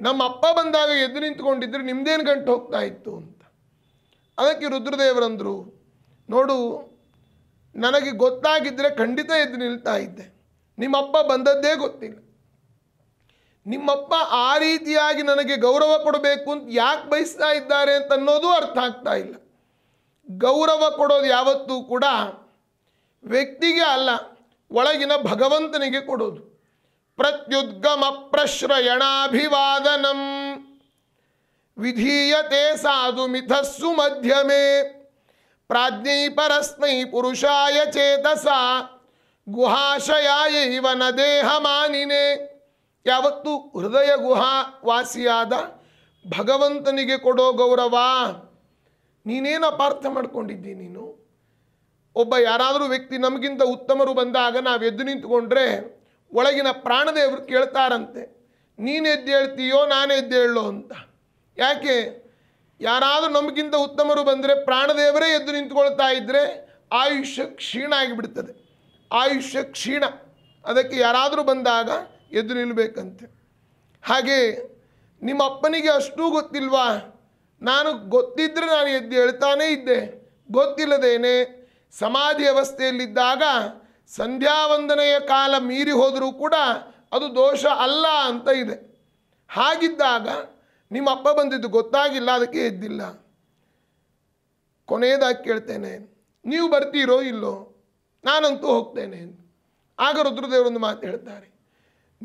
ನಮ್ಮ ಅಪ್ಪ ಬಂದಾಗ ಎದ್ದು ನಿಂತ್ಕೊಂಡಿದ್ರೆ ನಿಮ್ದೇನು ಗಂಟು ಹೋಗ್ತಾ ಇತ್ತು ಅಂತ ಅದಕ್ಕೆ ರುದ್ರದೇವರಂದರು ನೋಡು ನನಗೆ ಗೊತ್ತಾಗಿದ್ದರೆ ಖಂಡಿತ ಎದ್ದು ನಿಲ್ತಾ ಇದ್ದೆ ನಿಮ್ಮಪ್ಪ ಬಂದದ್ದೇ ಗೊತ್ತಿಲ್ಲ ನಿಮ್ಮಪ್ಪ ಆ ರೀತಿಯಾಗಿ ನನಗೆ ಗೌರವ ಕೊಡಬೇಕು ಅಂತ ಯಾಕೆ ಬಯಸ್ತಾ ಇದ್ದಾರೆ ಅಂತ ಅನ್ನೋದು ಅರ್ಥ ಆಗ್ತಾ ಇಲ್ಲ ಗೌರವ ಕೊಡೋದು ಯಾವತ್ತೂ ಕೂಡ ವ್ಯಕ್ತಿಗೆ ಅಲ್ಲ ಒಳಗಿನ ಭಗವಂತನಿಗೆ ಕೊಡೋದು ಪ್ರತ್ಯುದ್ಗಮ ಪ್ರಶ್ರಯಣಾಭಿವಾದನಂ ವಿಧೀಯತೆ ಸಾಧು ಮಿಥಸ್ಸು ಮಧ್ಯಮೇ ಪ್ರಾಜ್ಞೈ ಪರಸ್ಮೈ ಪುರುಷಾಯ ಚೇತಸ ಗುಹಾಶಯಾಯ ಇವನ ದೇಹ ಮಾನಿನೆ ಯಾವತ್ತು ಹೃದಯ ಗುಹಾ ವಾಸಿಯಾದ ಭಗವಂತನಿಗೆ ಕೊಡೋ ಗೌರವ ನೀನೇನ ಅಪಾರ್ಥ ಮಾಡ್ಕೊಂಡಿದ್ದಿ ನೀನು ಒಬ್ಬ ಯಾರಾದರೂ ವ್ಯಕ್ತಿ ನಮಗಿಂತ ಉತ್ತಮರು ಬಂದಾಗ ನಾವು ಎದ್ದು ನಿಂತ್ಕೊಂಡ್ರೆ ಒಳಗಿನ ಪ್ರಾಣದೇವರು ಕೇಳ್ತಾರಂತೆ ನೀನು ಎದ್ದೇಳ್ತೀಯೋ ನಾನು ಎದ್ದೇಳೋ ಅಂತ ಯಾಕೆ ಯಾರಾದರೂ ನಮಗಿಂತ ಉತ್ತಮರು ಬಂದರೆ ಪ್ರಾಣದೇವರೇ ಎದ್ದು ನಿಂತ್ಕೊಳ್ತಾ ಇದ್ದರೆ ಆಯುಷ್ಯ ಕ್ಷೀಣ ಆಗಿಬಿಡ್ತದೆ ಆಯುಷ್ಯ ಕ್ಷೀಣ ಅದಕ್ಕೆ ಯಾರಾದರೂ ಬಂದಾಗ ಎದ್ದು ನಿಲ್ಲಬೇಕಂತೆ ಹಾಗೆ ನಿಮ್ಮ ಅಪ್ಪನಿಗೆ ಅಷ್ಟೂ ಗೊತ್ತಿಲ್ವಾ ನಾನು ಗೊತ್ತಿದ್ದರೆ ನಾನು ಎದ್ದು ಹೇಳ್ತಾನೇ ಇದ್ದೆ ಗೊತ್ತಿಲ್ಲದೇನೆ ಸಮಾಧಿ ಅವಸ್ಥೆಯಲ್ಲಿದ್ದಾಗ ಸಂಧ್ಯಾವಂದನೆಯ ಕಾಲ ಮೀರಿ ಹೋದರೂ ಕೂಡ ಅದು ದೋಷ ಅಲ್ಲ ಅಂತ ಇದೆ ಹಾಗಿದ್ದಾಗ ನಿಮ್ಮ ಅಪ್ಪ ಬಂದಿದ್ದು ಗೊತ್ತಾಗಿಲ್ಲ ಅದಕ್ಕೆ ಇದ್ದಿಲ್ಲ ಕೊನೆಯದಾಗಿ ಕೇಳ್ತೇನೆ ನೀವು ಬರ್ತೀರೋ ಇಲ್ಲೋ ನಾನಂತೂ ಹೋಗ್ತೇನೆ ಆಗ ರುದ್ರದೇವರೊಂದು ಮಾತು ಹೇಳ್ತಾರೆ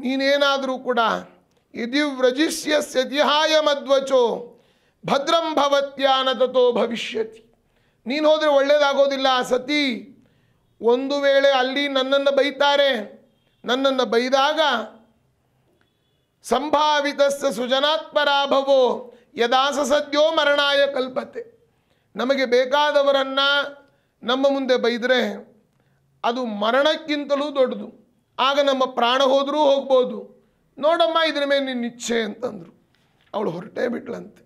ನೀನೇನಾದರೂ ಕೂಡ ಯದಿವ್ರಜಿಷ್ಯ ಸತಿಹಾಯ ಮಧ್ವಚೋ ಭದ್ರಂ ಭವತ್ಯಾನದತೋ ಭವಿಷ್ಯತಿ ನೀನು ಹೋದರೆ ಒಳ್ಳೆಯದಾಗೋದಿಲ್ಲ ಸತಿ ಒಂದು ವೇಳೆ ಅಲ್ಲಿ ನನ್ನನ್ನು ಬೈತಾರೆ ನನ್ನನ್ನು ಬೈದಾಗ ಸಂಭಾವಿತ ಸುಜನಾತ್ಮರಾಭವೋ ಯದಾಸ ಸದ್ಯೋ ಮರಣಾಯ ಕಲ್ಪತೆ ನಮಗೆ ಬೇಕಾದವರನ್ನು ನಮ್ಮ ಮುಂದೆ ಬೈದರೆ ಅದು ಮರಣಕ್ಕಿಂತಲೂ ದೊಡ್ಡದು ಆಗ ನಮ್ಮ ಪ್ರಾಣ ಹೋದರೂ ಹೋಗ್ಬೋದು ನೋಡಮ್ಮ ಇದ್ರ ಮೇಲೆ ನಿನ್ನ ಇಚ್ಛೆ ಅಂತಂದರು ಅವಳು ಹೊರಟೇ ಬಿಟ್ಲಂತೆ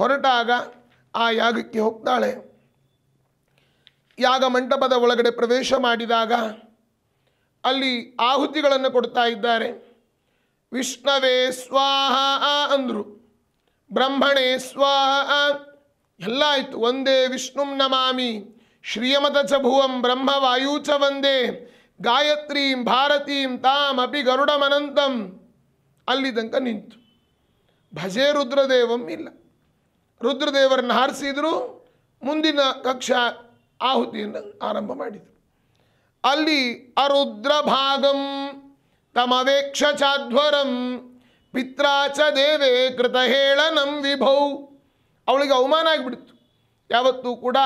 ಹೊರಟಾಗ ಆ ಯಾಗಕ್ಕೆ ಹೋಗ್ತಾಳೆ ಯಾಗ ಮಂಟಪದ ಒಳಗಡೆ ಪ್ರವೇಶ ಮಾಡಿದಾಗ ಅಲ್ಲಿ ಆಹುತಿಗಳನ್ನು ಕೊಡ್ತಾ ಇದ್ದಾರೆ ವಿಷ್ಣವೇ ಸ್ವಾಹ ಅಂದರು ಬ್ರಹ್ಮಣೇ ಸ್ವಾಹ ಎಲ್ಲ ಆಯಿತು ಒಂದೇ ವಿಷ್ಣುಂ ನಮಾಮಿ ಶ್ರೀಯಮತ ಚ ಭುವಂ ಬ್ರಹ್ಮವಾಯೂ ಚ ವಂದೇ ಗಾಯತ್ರೀಂ ಭಾರತೀಂ ತಾಮ್ ಅಪಿ ಗರುಡಮನಂತಂ ಅಲ್ಲಿ ತನಕ ನಿಂತು ಭಜೆ ರುದ್ರದೇವಂ ಇಲ್ಲ ರುದ್ರದೇವರನ್ನು ಹಾರಿಸಿದ್ರು ಮುಂದಿನ ಕಕ್ಷಾ ಆಹುತಿಯನ್ನು ಆರಂಭ ಮಾಡಿದರು ಅಲ್ಲಿ ಅರುದ್ರಭಾಗಂ ತಮವೇಕ್ಷ ಚಾಧ್ವರಂ ಪಿತ್ರಾಚ ದೇವೇ ಕೃತ ಹೇಳನಂ ವಿಭೌ ಅವಳಿಗೆ ಅವಮಾನ ಆಗಿಬಿಡ್ತು ಯಾವತ್ತೂ ಕೂಡ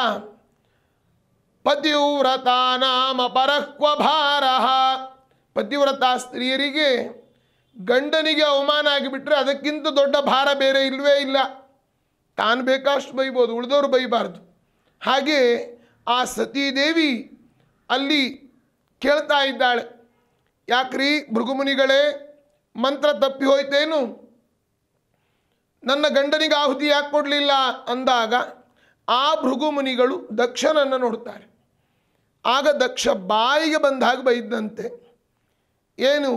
ಪತಿವ್ರತ ನಾಮ ಭಾರಹ ಪತಿವ್ರತ ಸ್ತ್ರೀಯರಿಗೆ ಗಂಡನಿಗೆ ಅವಮಾನ ಆಗಿಬಿಟ್ರೆ ಅದಕ್ಕಿಂತ ದೊಡ್ಡ ಭಾರ ಬೇರೆ ಇಲ್ಲವೇ ಇಲ್ಲ ತಾನು ಬೇಕಷ್ಟು ಬೈಬೋದು ಉಳಿದವರು ಬೈಬಾರ್ದು ಹಾಗೆ ಆ ಸತೀದೇವಿ ಅಲ್ಲಿ ಕೇಳ್ತಾ ಇದ್ದಾಳೆ ಯಾಕ್ರಿ ಭೃಗುಮುನಿಗಳೇ ಮಂತ್ರ ತಪ್ಪಿ ಹೋಯ್ತೇನು ನನ್ನ ಗಂಡನಿಗೆ ಆಹುತಿ ಯಾಕೆ ಕೊಡಲಿಲ್ಲ ಅಂದಾಗ ಆ ಭೃಗುಮುನಿಗಳು ದಕ್ಷನನ್ನು ನೋಡ್ತಾರೆ ಆಗ ದಕ್ಷ ಬಾಯಿಗೆ ಬಂದಾಗ ಬೈದಂತೆ ಏನು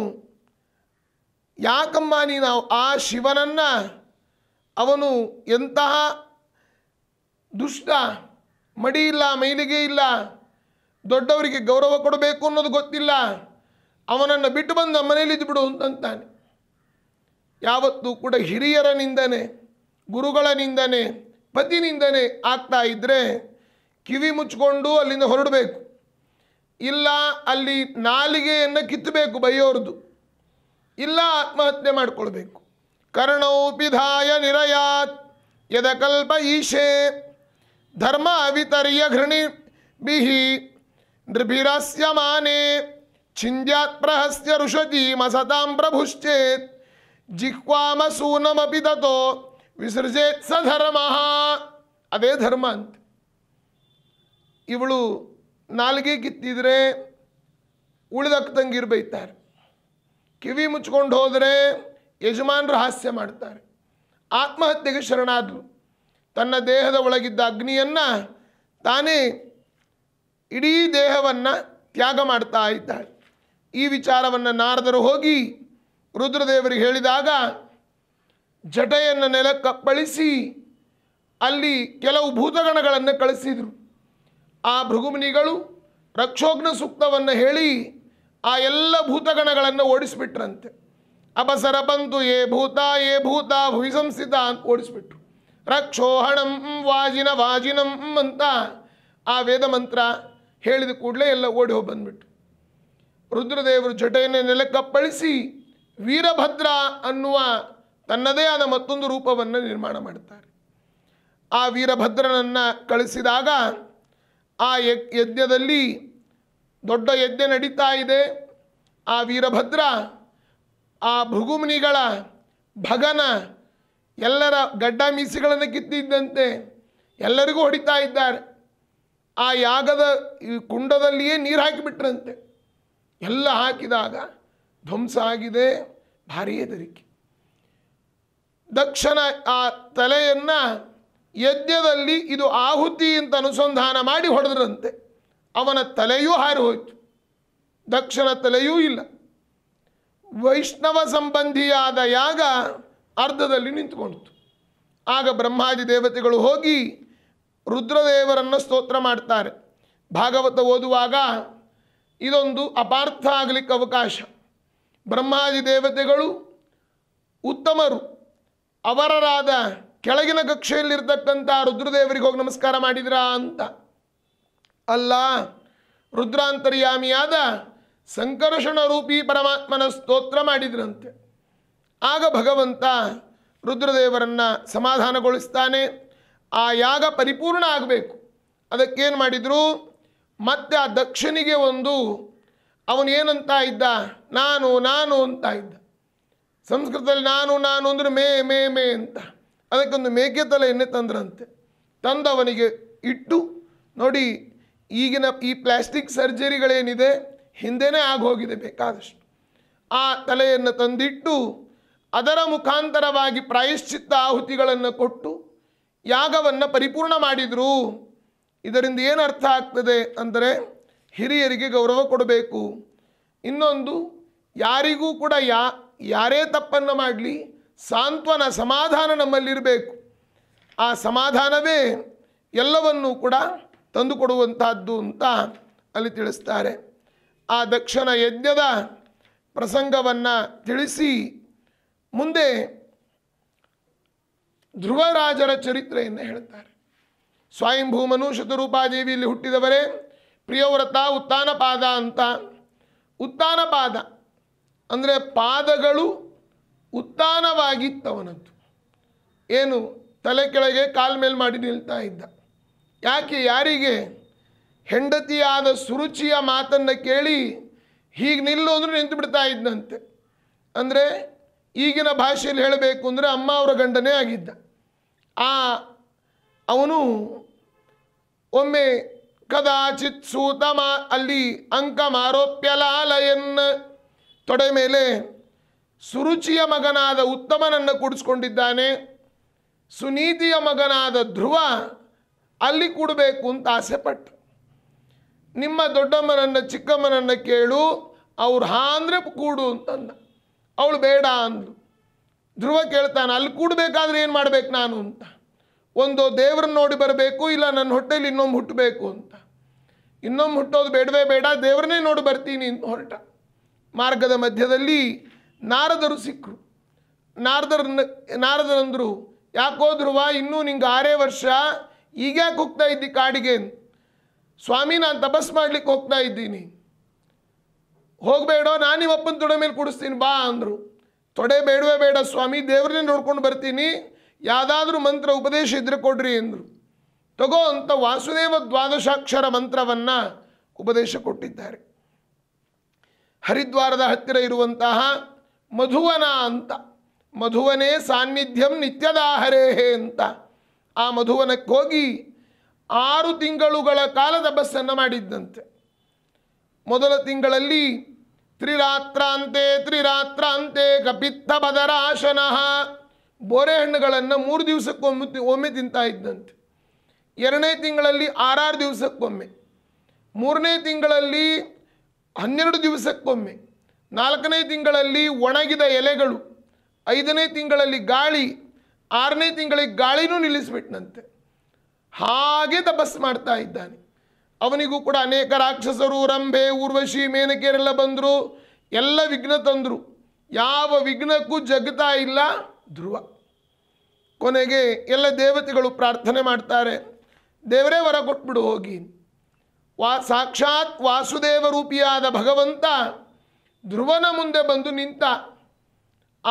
ಯಾಕಮ್ಮ ನೀನು ಆ ಶಿವನನ್ನು ಅವನು ಎಂತಹ ದುಷ್ಟ ಮಡಿ ಇಲ್ಲ ಮೈಲಿಗೆ ಇಲ್ಲ ದೊಡ್ಡವರಿಗೆ ಗೌರವ ಕೊಡಬೇಕು ಅನ್ನೋದು ಗೊತ್ತಿಲ್ಲ ಅವನನ್ನು ಬಿಟ್ಟು ಬಂದು ಮನೇಲಿದ್ದು ಬಿಡು ಅಂತಂತಾನೆ ಯಾವತ್ತೂ ಕೂಡ ಹಿರಿಯರ ನಿಂದನೆ ಗುರುಗಳ ನಿಂದನೆ ಪತಿ ಆಗ್ತಾ ಇದ್ದರೆ ಕಿವಿ ಮುಚ್ಕೊಂಡು ಅಲ್ಲಿಂದ ಹೊರಡಬೇಕು ಇಲ್ಲ ಅಲ್ಲಿ ನಾಲಿಗೆಯನ್ನು ಕಿತ್ತಬೇಕು ಬೈಯೋರ್ದು ಇಲ್ಲ ಆತ್ಮಹತ್ಯೆ ಮಾಡಿಕೊಳ್ಬೇಕು ಕರ್ಣೌಪಿಧಾಯ ನಿರಯಾತ್ ಯದಕಲ್ಪ ಈಶೆ धर्म वितर्य घृणी द्रभिरस्यमाने छिञ्जात्प्रहस्य रुषतीमसतां प्रभुश्चेत् जिह्वामसूनमपि ततो विसृजेत् स ಧರ್ಮಃ ಅದೇ ಧರ್ಮ ಅಂತ ಇವಳು ನಾಲ್ಗೆ ಕಿತ್ತಿದ್ರೆ ಉಳಿದಕ್ಕಂಗಿರ್ ಬೈತಾರೆ ಕಿವಿ ಮುಚ್ಕೊಂಡು ಹೋದರೆ ಯಜಮಾನರು ಹಾಸ್ಯ ಮಾಡ್ತಾರೆ ಆತ್ಮಹತ್ಯೆಗೆ ಶರಣಾದರು ತನ್ನ ದೇಹದ ಒಳಗಿದ್ದ ಅಗ್ನಿಯನ್ನು ತಾನೇ ಇಡೀ ದೇಹವನ್ನು ತ್ಯಾಗ ಮಾಡ್ತಾ ಇದ್ದಾಳೆ ಈ ವಿಚಾರವನ್ನು ನಾರದರು ಹೋಗಿ ರುದ್ರದೇವರಿಗೆ ಹೇಳಿದಾಗ ಜಟೆಯನ್ನು ಕಪ್ಪಳಿಸಿ ಅಲ್ಲಿ ಕೆಲವು ಭೂತಗಣಗಳನ್ನು ಕಳಿಸಿದರು ಆ ಭೃಗುಮುನಿಗಳು ರಕ್ಷೋಗ್ನ ಸೂಕ್ತವನ್ನು ಹೇಳಿ ಆ ಎಲ್ಲ ಭೂತಗಣಗಳನ್ನು ಓಡಿಸಿಬಿಟ್ರಂತೆ ಅಪಸರ ಬಂತು ಏ ಭೂತ ಏ ಭೂತ ಭುವಿಸಂಸಿತ ಅಂತ ಓಡಿಸಿಬಿಟ್ರು ಪ್ರಕ್ಷೋಹಣಂ ವಾಜಿನ ವಾಜಿನಂ ಅಂತ ಆ ವೇದ ಮಂತ್ರ ಹೇಳಿದ ಕೂಡಲೇ ಎಲ್ಲ ಓಡಿ ಹೋಗಿ ಬಂದ್ಬಿಟ್ಟು ರುದ್ರದೇವರು ಜಟೆಯನ್ನು ನೆಲಕ್ಕಪ್ಪಳಿಸಿ ವೀರಭದ್ರ ಅನ್ನುವ ತನ್ನದೇ ಆದ ಮತ್ತೊಂದು ರೂಪವನ್ನು ನಿರ್ಮಾಣ ಮಾಡುತ್ತಾರೆ ಆ ವೀರಭದ್ರನನ್ನು ಕಳಿಸಿದಾಗ ಆ ಯಜ್ಞದಲ್ಲಿ ದೊಡ್ಡ ಯಜ್ಞ ನಡೀತಾ ಇದೆ ಆ ವೀರಭದ್ರ ಆ ಭೃಗುಮುನಿಗಳ ಭಗನ ಎಲ್ಲರ ಗಡ್ಡ ಮೀಸೆಗಳನ್ನು ಕಿತ್ತಿದ್ದಂತೆ ಎಲ್ಲರಿಗೂ ಹೊಡಿತಾ ಇದ್ದಾರೆ ಆ ಯಾಗದ ಈ ಕುಂಡದಲ್ಲಿಯೇ ನೀರು ಹಾಕಿಬಿಟ್ರಂತೆ ಎಲ್ಲ ಹಾಕಿದಾಗ ಧ್ವಂಸ ಆಗಿದೆ ಭಾರೀ ಹೆದರಿಕೆ ದಕ್ಷನ ಆ ತಲೆಯನ್ನು ಯಜ್ಞದಲ್ಲಿ ಇದು ಆಹುತಿ ಅಂತ ಅನುಸಂಧಾನ ಮಾಡಿ ಹೊಡೆದ್ರಂತೆ ಅವನ ತಲೆಯೂ ಹಾರಿ ಹೋಯಿತು ದಕ್ಷನ ತಲೆಯೂ ಇಲ್ಲ ವೈಷ್ಣವ ಸಂಬಂಧಿಯಾದ ಯಾಗ ಅರ್ಧದಲ್ಲಿ ನಿಂತುಕೊಂಡಿತು ಆಗ ಬ್ರಹ್ಮಾದಿ ದೇವತೆಗಳು ಹೋಗಿ ರುದ್ರದೇವರನ್ನು ಸ್ತೋತ್ರ ಮಾಡ್ತಾರೆ ಭಾಗವತ ಓದುವಾಗ ಇದೊಂದು ಅಪಾರ್ಥ ಆಗಲಿಕ್ಕೆ ಅವಕಾಶ ಬ್ರಹ್ಮಾದಿ ದೇವತೆಗಳು ಉತ್ತಮರು ಅವರರಾದ ಕೆಳಗಿನ ಕಕ್ಷೆಯಲ್ಲಿರ್ತಕ್ಕಂಥ ರುದ್ರದೇವರಿಗೆ ಹೋಗಿ ನಮಸ್ಕಾರ ಮಾಡಿದ್ರಾ ಅಂತ ಅಲ್ಲ ರುದ್ರಾಂತರ್ಯಾಮಿಯಾದ ಸಂಕರ್ಷಣ ರೂಪಿ ಪರಮಾತ್ಮನ ಸ್ತೋತ್ರ ಮಾಡಿದ್ರಂತೆ ಆಗ ಭಗವಂತ ರುದ್ರದೇವರನ್ನು ಸಮಾಧಾನಗೊಳಿಸ್ತಾನೆ ಆ ಯಾಗ ಪರಿಪೂರ್ಣ ಆಗಬೇಕು ಅದಕ್ಕೇನು ಮಾಡಿದರು ಮತ್ತೆ ಆ ದಕ್ಷನಿಗೆ ಒಂದು ಅವನೇನಂತ ಇದ್ದ ನಾನು ನಾನು ಅಂತ ಇದ್ದ ಸಂಸ್ಕೃತದಲ್ಲಿ ನಾನು ನಾನು ಅಂದರೆ ಮೇ ಮೇ ಮೇ ಅಂತ ಅದಕ್ಕೊಂದು ಮೇಕೆ ತಲೆಯನ್ನೇ ತಂದ್ರಂತೆ ತಂದವನಿಗೆ ಇಟ್ಟು ನೋಡಿ ಈಗಿನ ಈ ಪ್ಲ್ಯಾಸ್ಟಿಕ್ ಸರ್ಜರಿಗಳೇನಿದೆ ಹಿಂದೆನೇ ಆಗೋಗಿದೆ ಬೇಕಾದಷ್ಟು ಆ ತಲೆಯನ್ನು ತಂದಿಟ್ಟು ಅದರ ಮುಖಾಂತರವಾಗಿ ಪ್ರಾಯಶ್ಚಿತ್ತ ಆಹುತಿಗಳನ್ನು ಕೊಟ್ಟು ಯಾಗವನ್ನು ಪರಿಪೂರ್ಣ ಮಾಡಿದರು ಇದರಿಂದ ಏನು ಅರ್ಥ ಆಗ್ತದೆ ಅಂದರೆ ಹಿರಿಯರಿಗೆ ಗೌರವ ಕೊಡಬೇಕು ಇನ್ನೊಂದು ಯಾರಿಗೂ ಕೂಡ ಯಾ ಯಾರೇ ತಪ್ಪನ್ನು ಮಾಡಲಿ ಸಾಂತ್ವನ ಸಮಾಧಾನ ನಮ್ಮಲ್ಲಿರಬೇಕು ಆ ಸಮಾಧಾನವೇ ಎಲ್ಲವನ್ನೂ ಕೂಡ ತಂದುಕೊಡುವಂತಹದ್ದು ಅಂತ ಅಲ್ಲಿ ತಿಳಿಸ್ತಾರೆ ಆ ದಕ್ಷಿಣ ಯಜ್ಞದ ಪ್ರಸಂಗವನ್ನು ತಿಳಿಸಿ ಮುಂದೆ ಧ್ರುವರಾಜರ ಚರಿತ್ರೆಯನ್ನು ಹೇಳುತ್ತಾರೆ ಸ್ವಯಂಭೂಮನು ಶತರೂಪಾದೇವಿಯಲ್ಲಿ ಹುಟ್ಟಿದವರೇ ಪ್ರಿಯವ್ರತ ಉತ್ತಾನಪಾದ ಅಂತ ಉತ್ತಾನಪಾದ ಅಂದರೆ ಪಾದಗಳು ಉತ್ತಾನವಾಗಿತ್ತವನದ್ದು ಏನು ತಲೆ ಕೆಳಗೆ ಕಾಲ್ ಮೇಲೆ ಮಾಡಿ ನಿಲ್ತಾ ಇದ್ದ ಯಾಕೆ ಯಾರಿಗೆ ಹೆಂಡತಿಯಾದ ಸುರುಚಿಯ ಮಾತನ್ನು ಕೇಳಿ ಹೀಗೆ ನಿಲ್ಲು ಅಂದರೂ ನಿಂತು ಬಿಡ್ತಾ ಇದ್ದಂತೆ ಅಂದರೆ ಈಗಿನ ಭಾಷೆಯಲ್ಲಿ ಹೇಳಬೇಕು ಅಂದರೆ ಅಮ್ಮ ಅವರ ಗಂಡನೇ ಆಗಿದ್ದ ಆ ಅವನು ಒಮ್ಮೆ ಕದಾಚಿತ್ ಮಾ ಅಲ್ಲಿ ಅಂಕ ಲಾಲಯನ್ನ ತೊಡೆ ಮೇಲೆ ಸುರುಚಿಯ ಮಗನಾದ ಉತ್ತಮನನ್ನು ಕೂಡಿಸ್ಕೊಂಡಿದ್ದಾನೆ ಸುನೀತಿಯ ಮಗನಾದ ಧ್ರುವ ಅಲ್ಲಿ ಕೂಡಬೇಕು ಅಂತ ಆಸೆಪಟ್ಟ ನಿಮ್ಮ ದೊಡ್ಡಮ್ಮನನ್ನು ಚಿಕ್ಕಮ್ಮನನ್ನು ಕೇಳು ಅವ್ರು ಹಾಂದ್ರೆ ಕೂಡು ಅಂತಂದ ಅವಳು ಬೇಡ ಅಂದ್ಲು ಧ್ರುವ ಕೇಳ್ತಾನೆ ಅಲ್ಲಿ ಕೂಡಬೇಕಾದ್ರೆ ಏನು ಮಾಡ್ಬೇಕು ನಾನು ಅಂತ ಒಂದು ದೇವ್ರನ್ನ ನೋಡಿ ಬರಬೇಕು ಇಲ್ಲ ನನ್ನ ಹೊಟ್ಟೆಲಿ ಇನ್ನೊಂದು ಹುಟ್ಟಬೇಕು ಅಂತ ಇನ್ನೊಮ್ಮೆ ಹುಟ್ಟೋದು ಬೇಡವೇ ಬೇಡ ದೇವ್ರನ್ನೇ ನೋಡಿ ಬರ್ತೀನಿ ಅಂತ ಹೊರಟ ಮಾರ್ಗದ ಮಧ್ಯದಲ್ಲಿ ನಾರದರು ಸಿಕ್ಕರು ನಾರದರನ್ನ ನಾರದರಂದರು ಯಾಕೋ ಧ್ರುವ ಇನ್ನೂ ನಿಂಗೆ ಆರೇ ವರ್ಷ ಈಗ ಹೋಗ್ತಾ ಇದ್ದಿ ಕಾಡಿಗೆ ಸ್ವಾಮಿ ನಾನು ತಪಸ್ ಮಾಡ್ಲಿಕ್ಕೆ ಹೋಗ್ತಾ ಇದ್ದೀನಿ ಹೋಗಬೇಡ ನಾನು ನಿಮ್ಮಪ್ಪನ ತೊಡೆ ಮೇಲೆ ಕೂಡಿಸ್ತೀನಿ ಬಾ ಅಂದರು ತೊಡೆ ಬೇಡವೇ ಬೇಡ ಸ್ವಾಮಿ ದೇವರನ್ನೇ ನೋಡ್ಕೊಂಡು ಬರ್ತೀನಿ ಯಾವುದಾದ್ರೂ ಮಂತ್ರ ಉಪದೇಶ ಇದ್ರೆ ಕೊಡ್ರಿ ಅಂದರು ತಗೋ ಅಂತ ವಾಸುದೇವ ದ್ವಾದಶಾಕ್ಷರ ಮಂತ್ರವನ್ನು ಉಪದೇಶ ಕೊಟ್ಟಿದ್ದಾರೆ ಹರಿದ್ವಾರದ ಹತ್ತಿರ ಇರುವಂತಹ ಮಧುವನ ಅಂತ ಮಧುವನೇ ಸಾನ್ನಿಧ್ಯಂ ನಿತ್ಯದಾಹರೇಹೇ ಅಂತ ಆ ಮಧುವನಕ್ಕೆ ಹೋಗಿ ಆರು ತಿಂಗಳುಗಳ ಕಾಲದ ಬಸ್ಸನ್ನು ಮಾಡಿದ್ದಂತೆ ಮೊದಲ ತಿಂಗಳಲ್ಲಿ ತ್ರಿರಾತ್ರಾಂತೆ ತ್ರಿರಾತ್ರಾಂತೆ ಕಪಿತ್ತ ಬದರಾಶನಃ ಹಣ್ಣುಗಳನ್ನು ಮೂರು ದಿವಸಕ್ಕೊಮ್ಮೆ ಒಮ್ಮೆ ತಿಂತಾ ಇದ್ದಂತೆ ಎರಡನೇ ತಿಂಗಳಲ್ಲಿ ಆರಾರು ದಿವಸಕ್ಕೊಮ್ಮೆ ಮೂರನೇ ತಿಂಗಳಲ್ಲಿ ಹನ್ನೆರಡು ದಿವಸಕ್ಕೊಮ್ಮೆ ನಾಲ್ಕನೇ ತಿಂಗಳಲ್ಲಿ ಒಣಗಿದ ಎಲೆಗಳು ಐದನೇ ತಿಂಗಳಲ್ಲಿ ಗಾಳಿ ಆರನೇ ತಿಂಗಳಿಗೆ ಗಾಳಿನೂ ನಿಲ್ಲಿಸಿಬಿಟ್ಟನಂತೆ ಹಾಗೆ ತಪಸ್ ಮಾಡ್ತಾ ಇದ್ದಾನೆ ಅವನಿಗೂ ಕೂಡ ಅನೇಕ ರಾಕ್ಷಸರು ರಂಭೆ ಊರ್ವಶಿ ಮೇನಕೇರೆಲ್ಲ ಬಂದರು ಎಲ್ಲ ವಿಘ್ನ ತಂದರು ಯಾವ ವಿಘ್ನಕ್ಕೂ ಜಗತಾ ಇಲ್ಲ ಧ್ರುವ ಕೊನೆಗೆ ಎಲ್ಲ ದೇವತೆಗಳು ಪ್ರಾರ್ಥನೆ ಮಾಡ್ತಾರೆ ದೇವರೇ ವರ ಕೊಟ್ಬಿಡು ಹೋಗಿ ವಾ ಸಾಕ್ಷಾತ್ ವಾಸುದೇವ ರೂಪಿಯಾದ ಭಗವಂತ ಧ್ರುವನ ಮುಂದೆ ಬಂದು ನಿಂತ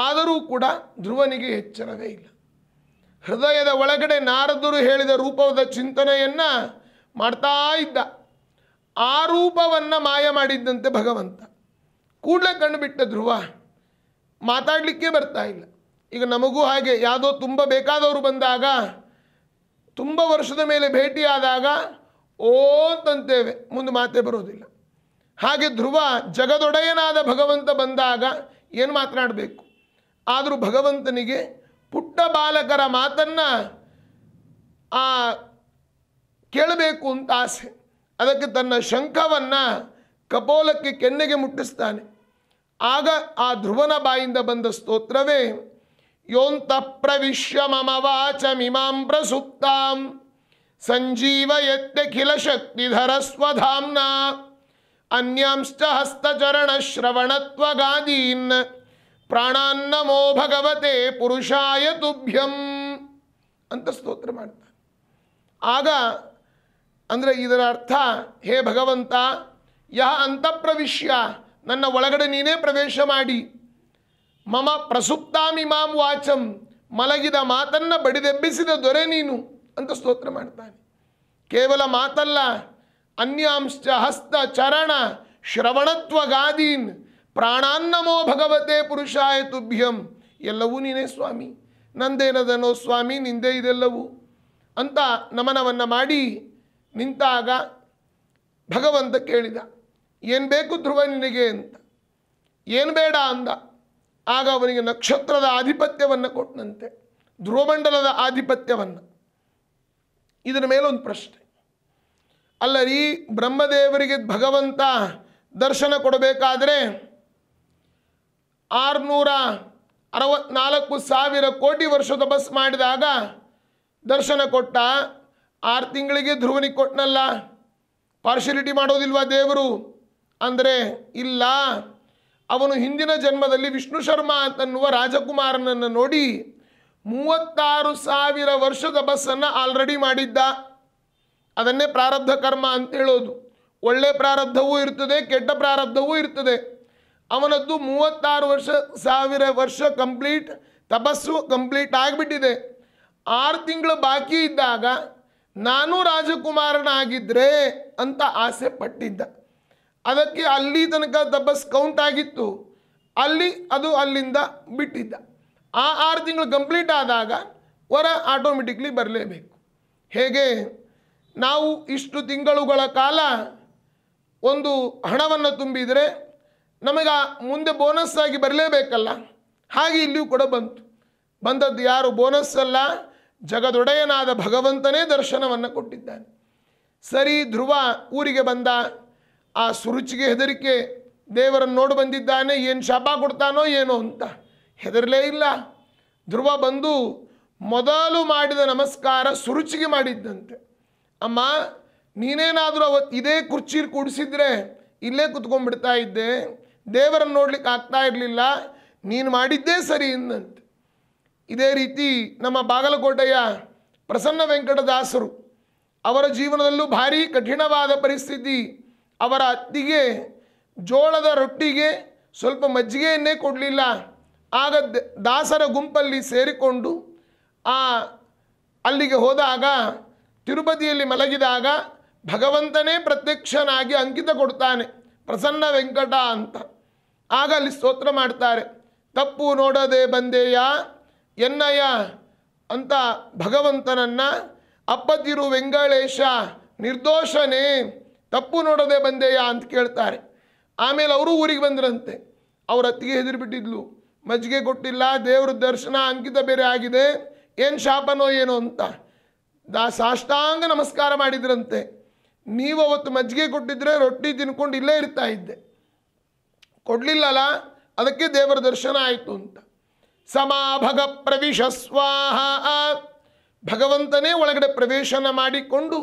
ಆದರೂ ಕೂಡ ಧ್ರುವನಿಗೆ ಎಚ್ಚರವೇ ಇಲ್ಲ ಹೃದಯದ ಒಳಗಡೆ ನಾರದರು ಹೇಳಿದ ರೂಪದ ಚಿಂತನೆಯನ್ನು ಮಾಡ್ತಾ ಇದ್ದ ಆ ರೂಪವನ್ನು ಮಾಯ ಮಾಡಿದ್ದಂತೆ ಭಗವಂತ ಕೂಡಲೇ ಕಣ್ಣು ಬಿಟ್ಟ ಧ್ರುವ ಮಾತಾಡಲಿಕ್ಕೆ ಬರ್ತಾ ಇಲ್ಲ ಈಗ ನಮಗೂ ಹಾಗೆ ಯಾವುದೋ ತುಂಬ ಬೇಕಾದವರು ಬಂದಾಗ ತುಂಬ ವರ್ಷದ ಮೇಲೆ ಭೇಟಿಯಾದಾಗ ಓ ಅಂತೇವೆ ಮುಂದೆ ಮಾತೇ ಬರೋದಿಲ್ಲ ಹಾಗೆ ಧ್ರುವ ಜಗದೊಡೆಯನಾದ ಭಗವಂತ ಬಂದಾಗ ಏನು ಮಾತನಾಡಬೇಕು ಆದರೂ ಭಗವಂತನಿಗೆ ಪುಟ್ಟ ಬಾಲಕರ ಮಾತನ್ನು ಆ ಕೇಳಬೇಕು ಅಂತ ಆಸೆ ಅದಕ್ಕೆ ತನ್ನ ಸಂಕವನ್ನ ಕಪೋಲಕ್ಕೆ ಕೆನ್ನೆಗೆ ಮುಟ್ಟಿಸುತ್ತಾನೆ ಆಗ ಆ ಧ್ರುವನ ಬಾಯಿಂದ ಬಂದ ಸ್ತೋತ್ರವೇ ಯೋಂತ ಪ್ರವಿಶ್ಯಮಮವಾಚಮಿಮಾಂ ಪ್ರಸುಪ್ತಾಂ ಸಂಜೀವಯತ್ತ ಕಿಲ ಶಕ್ತಿಧರಸ್ವಧಾಮ್ನಾ ಅನ್ಯಾಂಷ್ಟ ಹಸ್ತ ಚರಣ ಶ್ರವಣತ್ವ ಗಾದೀನ್ ಪ್ರಾಣಾನ್ ನಮೋ ಭಗವತೇ ಪುರುಷಾಯ ತುಭ್ಯಂ ಅಂತ ಸ್ತೋತ್ರ ಮಾಡುತ್ತಾನೆ ಆಗ ಅಂದರೆ ಇದರ ಅರ್ಥ ಹೇ ಭಗವಂತ ಯಹ ಅಂತಃಪ್ರವಿಶ್ಯ ನನ್ನ ಒಳಗಡೆ ನೀನೇ ಪ್ರವೇಶ ಮಾಡಿ ಮಮ ಪ್ರಸುಪ್ತಾಮಿ ಮಾಂ ವಾಚಂ ಮಲಗಿದ ಮಾತನ್ನು ಬಡಿದೆಬ್ಬಿಸಿದ ದೊರೆ ನೀನು ಅಂತ ಸ್ತೋತ್ರ ಮಾಡ್ತಾನೆ ಕೇವಲ ಮಾತಲ್ಲ ಅನ್ಯಾಂಶ್ಚ ಹಸ್ತ ಚರಣ ಶ್ರವಣತ್ವ ಗಾದೀನ್ ಪ್ರಾಣಾನ್ನಮೋ ಭಗವತೆ ಪುರುಷಾಯ ತುಭ್ಯಂ ಎಲ್ಲವೂ ನೀನೇ ಸ್ವಾಮಿ ನಂದೇನದನೋ ಸ್ವಾಮಿ ನಿಂದೇ ಇದೆಲ್ಲವೂ ಅಂತ ನಮನವನ್ನು ಮಾಡಿ ನಿಂತಾಗ ಭಗವಂತ ಕೇಳಿದ ಏನು ಬೇಕು ಧ್ರುವ ನಿನಗೆ ಅಂತ ಏನು ಬೇಡ ಅಂದ ಆಗ ಅವನಿಗೆ ನಕ್ಷತ್ರದ ಆಧಿಪತ್ಯವನ್ನು ಕೊಟ್ಟನಂತೆ ಧ್ರುವಮಂಡಲದ ಆಧಿಪತ್ಯವನ್ನು ಇದರ ಮೇಲೊಂದು ಪ್ರಶ್ನೆ ಅಲ್ಲ ರೀ ಬ್ರಹ್ಮದೇವರಿಗೆ ಭಗವಂತ ದರ್ಶನ ಕೊಡಬೇಕಾದರೆ ಆರುನೂರ ಅರವತ್ನಾಲ್ಕು ಸಾವಿರ ಕೋಟಿ ವರ್ಷದ ಬಸ್ ಮಾಡಿದಾಗ ದರ್ಶನ ಕೊಟ್ಟ ಆರು ತಿಂಗಳಿಗೆ ಧ್ರುವನಿಗೆ ಕೊಟ್ಟನಲ್ಲ ಪಾರ್ಶಿಯಲಿಟಿ ಮಾಡೋದಿಲ್ವ ದೇವರು ಅಂದರೆ ಇಲ್ಲ ಅವನು ಹಿಂದಿನ ಜನ್ಮದಲ್ಲಿ ವಿಷ್ಣು ಶರ್ಮಾ ಅಂತನ್ನುವ ರಾಜಕುಮಾರನನ್ನು ನೋಡಿ ಮೂವತ್ತಾರು ಸಾವಿರ ವರ್ಷದ ಬಸ್ಸನ್ನು ಆಲ್ರೆಡಿ ಮಾಡಿದ್ದ ಅದನ್ನೇ ಪ್ರಾರಬ್ಧ ಕರ್ಮ ಅಂತ ಹೇಳೋದು ಒಳ್ಳೆ ಪ್ರಾರಬ್ಧವೂ ಇರ್ತದೆ ಕೆಟ್ಟ ಪ್ರಾರಬ್ಧವೂ ಇರ್ತದೆ ಅವನದ್ದು ಮೂವತ್ತಾರು ವರ್ಷ ಸಾವಿರ ವರ್ಷ ಕಂಪ್ಲೀಟ್ ತಪಸ್ಸು ಕಂಪ್ಲೀಟ್ ಆಗಿಬಿಟ್ಟಿದೆ ಆರು ತಿಂಗಳು ಬಾಕಿ ಇದ್ದಾಗ ನಾನು ರಾಜಕುಮಾರನಾಗಿದ್ದರೆ ಅಂತ ಆಸೆ ಪಟ್ಟಿದ್ದ ಅದಕ್ಕೆ ಅಲ್ಲಿ ತನಕ ದಬ್ಬಸ್ ಕೌಂಟ್ ಆಗಿತ್ತು ಅಲ್ಲಿ ಅದು ಅಲ್ಲಿಂದ ಬಿಟ್ಟಿದ್ದ ಆ ಆರು ತಿಂಗಳು ಕಂಪ್ಲೀಟ್ ಆದಾಗ ವರ ಆಟೋಮೆಟಿಕ್ಲಿ ಬರಲೇಬೇಕು ಹೇಗೆ ನಾವು ಇಷ್ಟು ತಿಂಗಳುಗಳ ಕಾಲ ಒಂದು ಹಣವನ್ನು ತುಂಬಿದರೆ ನಮಗೆ ಮುಂದೆ ಬೋನಸ್ ಆಗಿ ಬರಲೇಬೇಕಲ್ಲ ಹಾಗೆ ಇಲ್ಲಿಯೂ ಕೂಡ ಬಂತು ಬಂದದ್ದು ಯಾರು ಬೋನಸ್ ಅಲ್ಲ ಜಗದೊಡೆಯನಾದ ಭಗವಂತನೇ ದರ್ಶನವನ್ನು ಕೊಟ್ಟಿದ್ದಾನೆ ಸರಿ ಧ್ರುವ ಊರಿಗೆ ಬಂದ ಆ ಸುರುಚಿಗೆ ಹೆದರಿಕೆ ದೇವರನ್ನು ನೋಡಿ ಬಂದಿದ್ದಾನೆ ಏನು ಶಾಪ ಕೊಡ್ತಾನೋ ಏನೋ ಅಂತ ಹೆದರಲೇ ಇಲ್ಲ ಧ್ರುವ ಬಂದು ಮೊದಲು ಮಾಡಿದ ನಮಸ್ಕಾರ ಸುರುಚಿಗೆ ಮಾಡಿದ್ದಂತೆ ಅಮ್ಮ ನೀನೇನಾದರೂ ಅವತ್ತು ಇದೇ ಕುರ್ಚೀಲಿ ಕೂಡಿಸಿದ್ರೆ ಇಲ್ಲೇ ಕುತ್ಕೊಂಡ್ಬಿಡ್ತಾ ಇದ್ದೆ ದೇವರನ್ನು ನೋಡ್ಲಿಕ್ಕೆ ಆಗ್ತಾ ಇರಲಿಲ್ಲ ನೀನು ಮಾಡಿದ್ದೇ ಸರಿ ಎಂದಂತೆ ಇದೇ ರೀತಿ ನಮ್ಮ ಬಾಗಲಕೋಟೆಯ ಪ್ರಸನ್ನ ವೆಂಕಟದಾಸರು ಅವರ ಜೀವನದಲ್ಲೂ ಭಾರೀ ಕಠಿಣವಾದ ಪರಿಸ್ಥಿತಿ ಅವರ ಅತ್ತಿಗೆ ಜೋಳದ ರೊಟ್ಟಿಗೆ ಸ್ವಲ್ಪ ಮಜ್ಜಿಗೆಯನ್ನೇ ಕೊಡಲಿಲ್ಲ ಆಗ ದಾಸರ ಗುಂಪಲ್ಲಿ ಸೇರಿಕೊಂಡು ಆ ಅಲ್ಲಿಗೆ ಹೋದಾಗ ತಿರುಪತಿಯಲ್ಲಿ ಮಲಗಿದಾಗ ಭಗವಂತನೇ ಪ್ರತ್ಯಕ್ಷನಾಗಿ ಅಂಕಿತ ಕೊಡ್ತಾನೆ ಪ್ರಸನ್ನ ವೆಂಕಟ ಅಂತ ಆಗ ಅಲ್ಲಿ ಸ್ತೋತ್ರ ಮಾಡ್ತಾರೆ ತಪ್ಪು ನೋಡದೆ ಬಂದೆಯ ಎನ್ನಯ್ಯ ಅಂತ ಭಗವಂತನನ್ನು ಅಪ್ಪತಿರು ವೆಂಗಳೇಶ ನಿರ್ದೋಷನೇ ತಪ್ಪು ನೋಡದೆ ಬಂದೆಯ ಅಂತ ಕೇಳ್ತಾರೆ ಆಮೇಲೆ ಅವರು ಊರಿಗೆ ಬಂದ್ರಂತೆ ಅವ್ರ ಅತ್ತಿಗೆ ಬಿಟ್ಟಿದ್ಲು ಮಜ್ಜಿಗೆ ಕೊಟ್ಟಿಲ್ಲ ದೇವ್ರ ದರ್ಶನ ಅಂಕಿತ ಬೇರೆ ಆಗಿದೆ ಏನು ಶಾಪನೋ ಏನೋ ಅಂತ ದಾ ಸಾಷ್ಟಾಂಗ ನಮಸ್ಕಾರ ಮಾಡಿದ್ರಂತೆ ನೀವು ಅವತ್ತು ಮಜ್ಜಿಗೆ ಕೊಟ್ಟಿದ್ರೆ ರೊಟ್ಟಿ ತಿನ್ಕೊಂಡು ಇಲ್ಲೇ ಇರ್ತಾ ಇದ್ದೆ ಕೊಡಲಿಲ್ಲಲ್ಲ ಅದಕ್ಕೆ ದೇವರ ದರ್ಶನ ಆಯಿತು ಅಂತ ಸಮಾಭಗ ಪ್ರವಿಶ ಸ್ವಾಹ ಭಗವಂತನೇ ಒಳಗಡೆ ಪ್ರವೇಶನ ಮಾಡಿಕೊಂಡು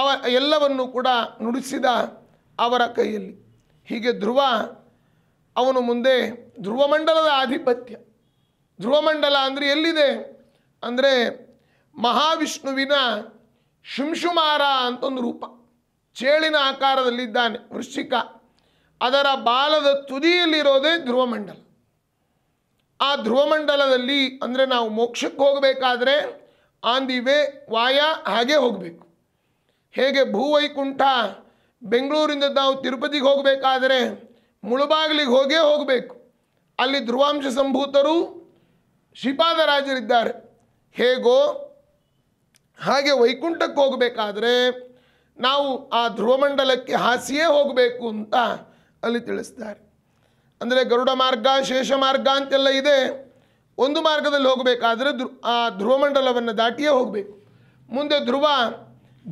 ಅವ ಎಲ್ಲವನ್ನು ಕೂಡ ನುಡಿಸಿದ ಅವರ ಕೈಯಲ್ಲಿ ಹೀಗೆ ಧ್ರುವ ಅವನು ಮುಂದೆ ಧ್ರುವಮಂಡಲದ ಆಧಿಪತ್ಯ ಧ್ರುವಮಂಡಲ ಅಂದರೆ ಎಲ್ಲಿದೆ ಅಂದರೆ ಮಹಾವಿಷ್ಣುವಿನ ಶುಂಶುಮಾರ ಅಂತ ಒಂದು ರೂಪ ಚೇಳಿನ ಆಕಾರದಲ್ಲಿದ್ದಾನೆ ವೃಶ್ಚಿಕ ಅದರ ಬಾಲದ ತುದಿಯಲ್ಲಿರೋದೇ ಧ್ರುವಮಂಡಲ ಆ ಧ್ರುವಮಂಡಲದಲ್ಲಿ ಅಂದರೆ ನಾವು ಮೋಕ್ಷಕ್ಕೆ ಹೋಗಬೇಕಾದ್ರೆ ಆನ್ ದಿ ವೇ ವಾಯ ಹಾಗೆ ಹೋಗಬೇಕು ಹೇಗೆ ಭೂವೈಕುಂಠ ಬೆಂಗಳೂರಿಂದ ನಾವು ತಿರುಪತಿಗೆ ಹೋಗಬೇಕಾದರೆ ಮುಳುಬಾಗಿಲಿಗೆ ಹೋಗೇ ಹೋಗಬೇಕು ಅಲ್ಲಿ ಧ್ರುವಾಂಶ ಸಂಭೂತರು ಶ್ರೀಪಾದರಾಜರಿದ್ದಾರೆ ಹೇಗೋ ಹಾಗೆ ವೈಕುಂಠಕ್ಕೆ ಹೋಗಬೇಕಾದ್ರೆ ನಾವು ಆ ಧ್ರುವಮಂಡಲಕ್ಕೆ ಹಾಸಿಯೇ ಹೋಗಬೇಕು ಅಂತ ಅಲ್ಲಿ ತಿಳಿಸ್ತಾರೆ ಅಂದರೆ ಗರುಡ ಮಾರ್ಗ ಶೇಷ ಮಾರ್ಗ ಅಂತೆಲ್ಲ ಇದೆ ಒಂದು ಮಾರ್ಗದಲ್ಲಿ ಹೋಗಬೇಕಾದ್ರೆ ಧ್ರುವ ಆ ಧ್ರುವಮಂಡಲವನ್ನು ದಾಟಿಯೇ ಹೋಗಬೇಕು ಮುಂದೆ ಧ್ರುವ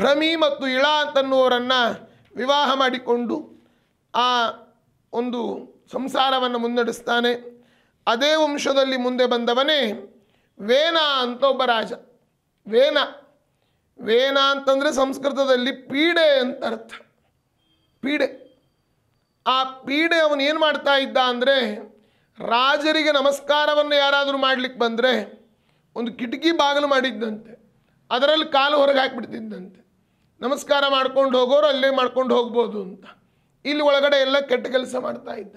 ಭ್ರಮಿ ಮತ್ತು ಇಳಾ ಅಂತನ್ನುವರನ್ನು ವಿವಾಹ ಮಾಡಿಕೊಂಡು ಆ ಒಂದು ಸಂಸಾರವನ್ನು ಮುನ್ನಡೆಸ್ತಾನೆ ಅದೇ ವಂಶದಲ್ಲಿ ಮುಂದೆ ಬಂದವನೇ ವೇನ ಅಂತ ಒಬ್ಬ ರಾಜ ವೇನ ವೇನ ಅಂತಂದರೆ ಸಂಸ್ಕೃತದಲ್ಲಿ ಪೀಡೆ ಅಂತ ಅರ್ಥ ಪೀಡೆ ಆ ಪೀಡೆ ಅವನು ಏನು ಮಾಡ್ತಾ ಇದ್ದ ಅಂದರೆ ರಾಜರಿಗೆ ನಮಸ್ಕಾರವನ್ನು ಯಾರಾದರೂ ಮಾಡಲಿಕ್ಕೆ ಬಂದರೆ ಒಂದು ಕಿಟಕಿ ಬಾಗಿಲು ಮಾಡಿದ್ದಂತೆ ಅದರಲ್ಲಿ ಕಾಲು ಹೊರಗೆ ಹಾಕಿಬಿಡ್ತಿದ್ದಂತೆ ನಮಸ್ಕಾರ ಮಾಡ್ಕೊಂಡು ಹೋಗೋರು ಅಲ್ಲೇ ಮಾಡ್ಕೊಂಡು ಹೋಗ್ಬೋದು ಅಂತ ಇಲ್ಲಿ ಒಳಗಡೆ ಎಲ್ಲ ಕೆಟ್ಟ ಕೆಲಸ ಮಾಡ್ತಾ ಇದ್ದ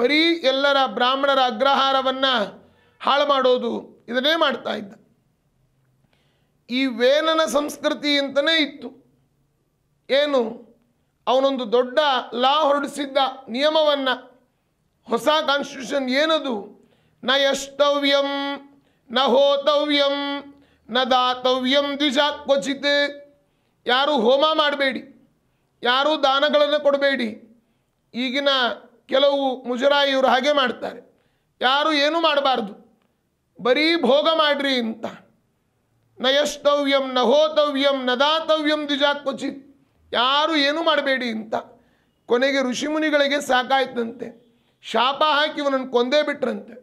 ಬರೀ ಎಲ್ಲರ ಬ್ರಾಹ್ಮಣರ ಅಗ್ರಹಾರವನ್ನು ಹಾಳು ಮಾಡೋದು ಇದನ್ನೇ ಮಾಡ್ತಾ ಇದ್ದ ಈ ವೇನನ ಸಂಸ್ಕೃತಿ ಅಂತಲೇ ಇತ್ತು ಏನು ಅವನೊಂದು ದೊಡ್ಡ ಲಾ ಹೊರಡಿಸಿದ್ದ ನಿಯಮವನ್ನು ಹೊಸ ಕಾನ್ಸ್ಟಿಟ್ಯೂಷನ್ ಏನದು ನ ಯಷ್ಟವ್ಯಂ ನ ಹೋತವ್ಯಂ ನ ದಾತವ್ಯಂ ದ್ವಿಜ ಕ್ವಚಿತ್ ಯಾರೂ ಹೋಮ ಮಾಡಬೇಡಿ ಯಾರೂ ದಾನಗಳನ್ನು ಕೊಡಬೇಡಿ ಈಗಿನ ಕೆಲವು ಮುಜರಾಯಿಯವರು ಹಾಗೆ ಮಾಡ್ತಾರೆ ಯಾರು ಏನೂ ಮಾಡಬಾರ್ದು ಬರೀ ಭೋಗ ಮಾಡ್ರಿ ಅಂತ ನ ಯಷ್ಟವ್ಯಂ ನ ಹೋತವ್ಯಂ ನ ದಾತವ್ಯಂ ದ್ವಿಜ ಕ್ವಚಿತ್ ಯಾರು ಏನು ಮಾಡಬೇಡಿ ಅಂತ ಕೊನೆಗೆ ಋಷಿಮುನಿಗಳಿಗೆ ಸಾಕಾಯ್ತಂತೆ ಶಾಪ ಹಾಕಿ ಇವನನ್ನು ಕೊಂದೇ ಬಿಟ್ರಂತೆ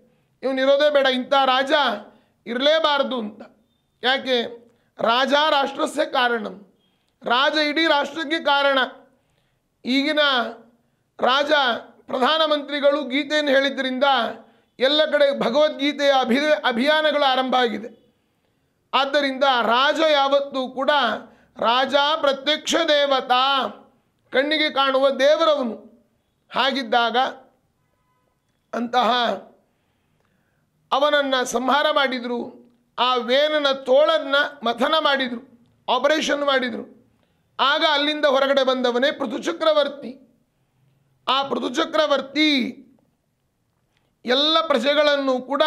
ಇರೋದೇ ಬೇಡ ಇಂಥ ರಾಜ ಇರಲೇಬಾರದು ಅಂತ ಯಾಕೆ ರಾಜ ರಾಷ್ಟ್ರಸ್ಯ ಕಾರಣ ರಾಜ ಇಡೀ ರಾಷ್ಟ್ರಕ್ಕೆ ಕಾರಣ ಈಗಿನ ರಾಜ ಪ್ರಧಾನಮಂತ್ರಿಗಳು ಗೀತೆಯನ್ನು ಹೇಳಿದ್ದರಿಂದ ಎಲ್ಲ ಕಡೆ ಭಗವದ್ಗೀತೆಯ ಅಭಿ ಅಭಿಯಾನಗಳು ಆರಂಭ ಆಗಿದೆ ಆದ್ದರಿಂದ ರಾಜ ಯಾವತ್ತೂ ಕೂಡ ರಾಜ ಪ್ರತ್ಯಕ್ಷ ದೇವತಾ ಕಣ್ಣಿಗೆ ಕಾಣುವ ದೇವರವನು ಹಾಗಿದ್ದಾಗ ಅಂತಹ ಅವನನ್ನು ಸಂಹಾರ ಮಾಡಿದರು ಆ ವೇನನ ತೋಳನ್ನು ಮಥನ ಮಾಡಿದರು ಆಪರೇಷನ್ ಮಾಡಿದರು ಆಗ ಅಲ್ಲಿಂದ ಹೊರಗಡೆ ಬಂದವನೇ ಪೃಥುಚಕ್ರವರ್ತಿ ಆ ಪೃಥುಚಕ್ರವರ್ತಿ ಎಲ್ಲ ಪ್ರಜೆಗಳನ್ನು ಕೂಡ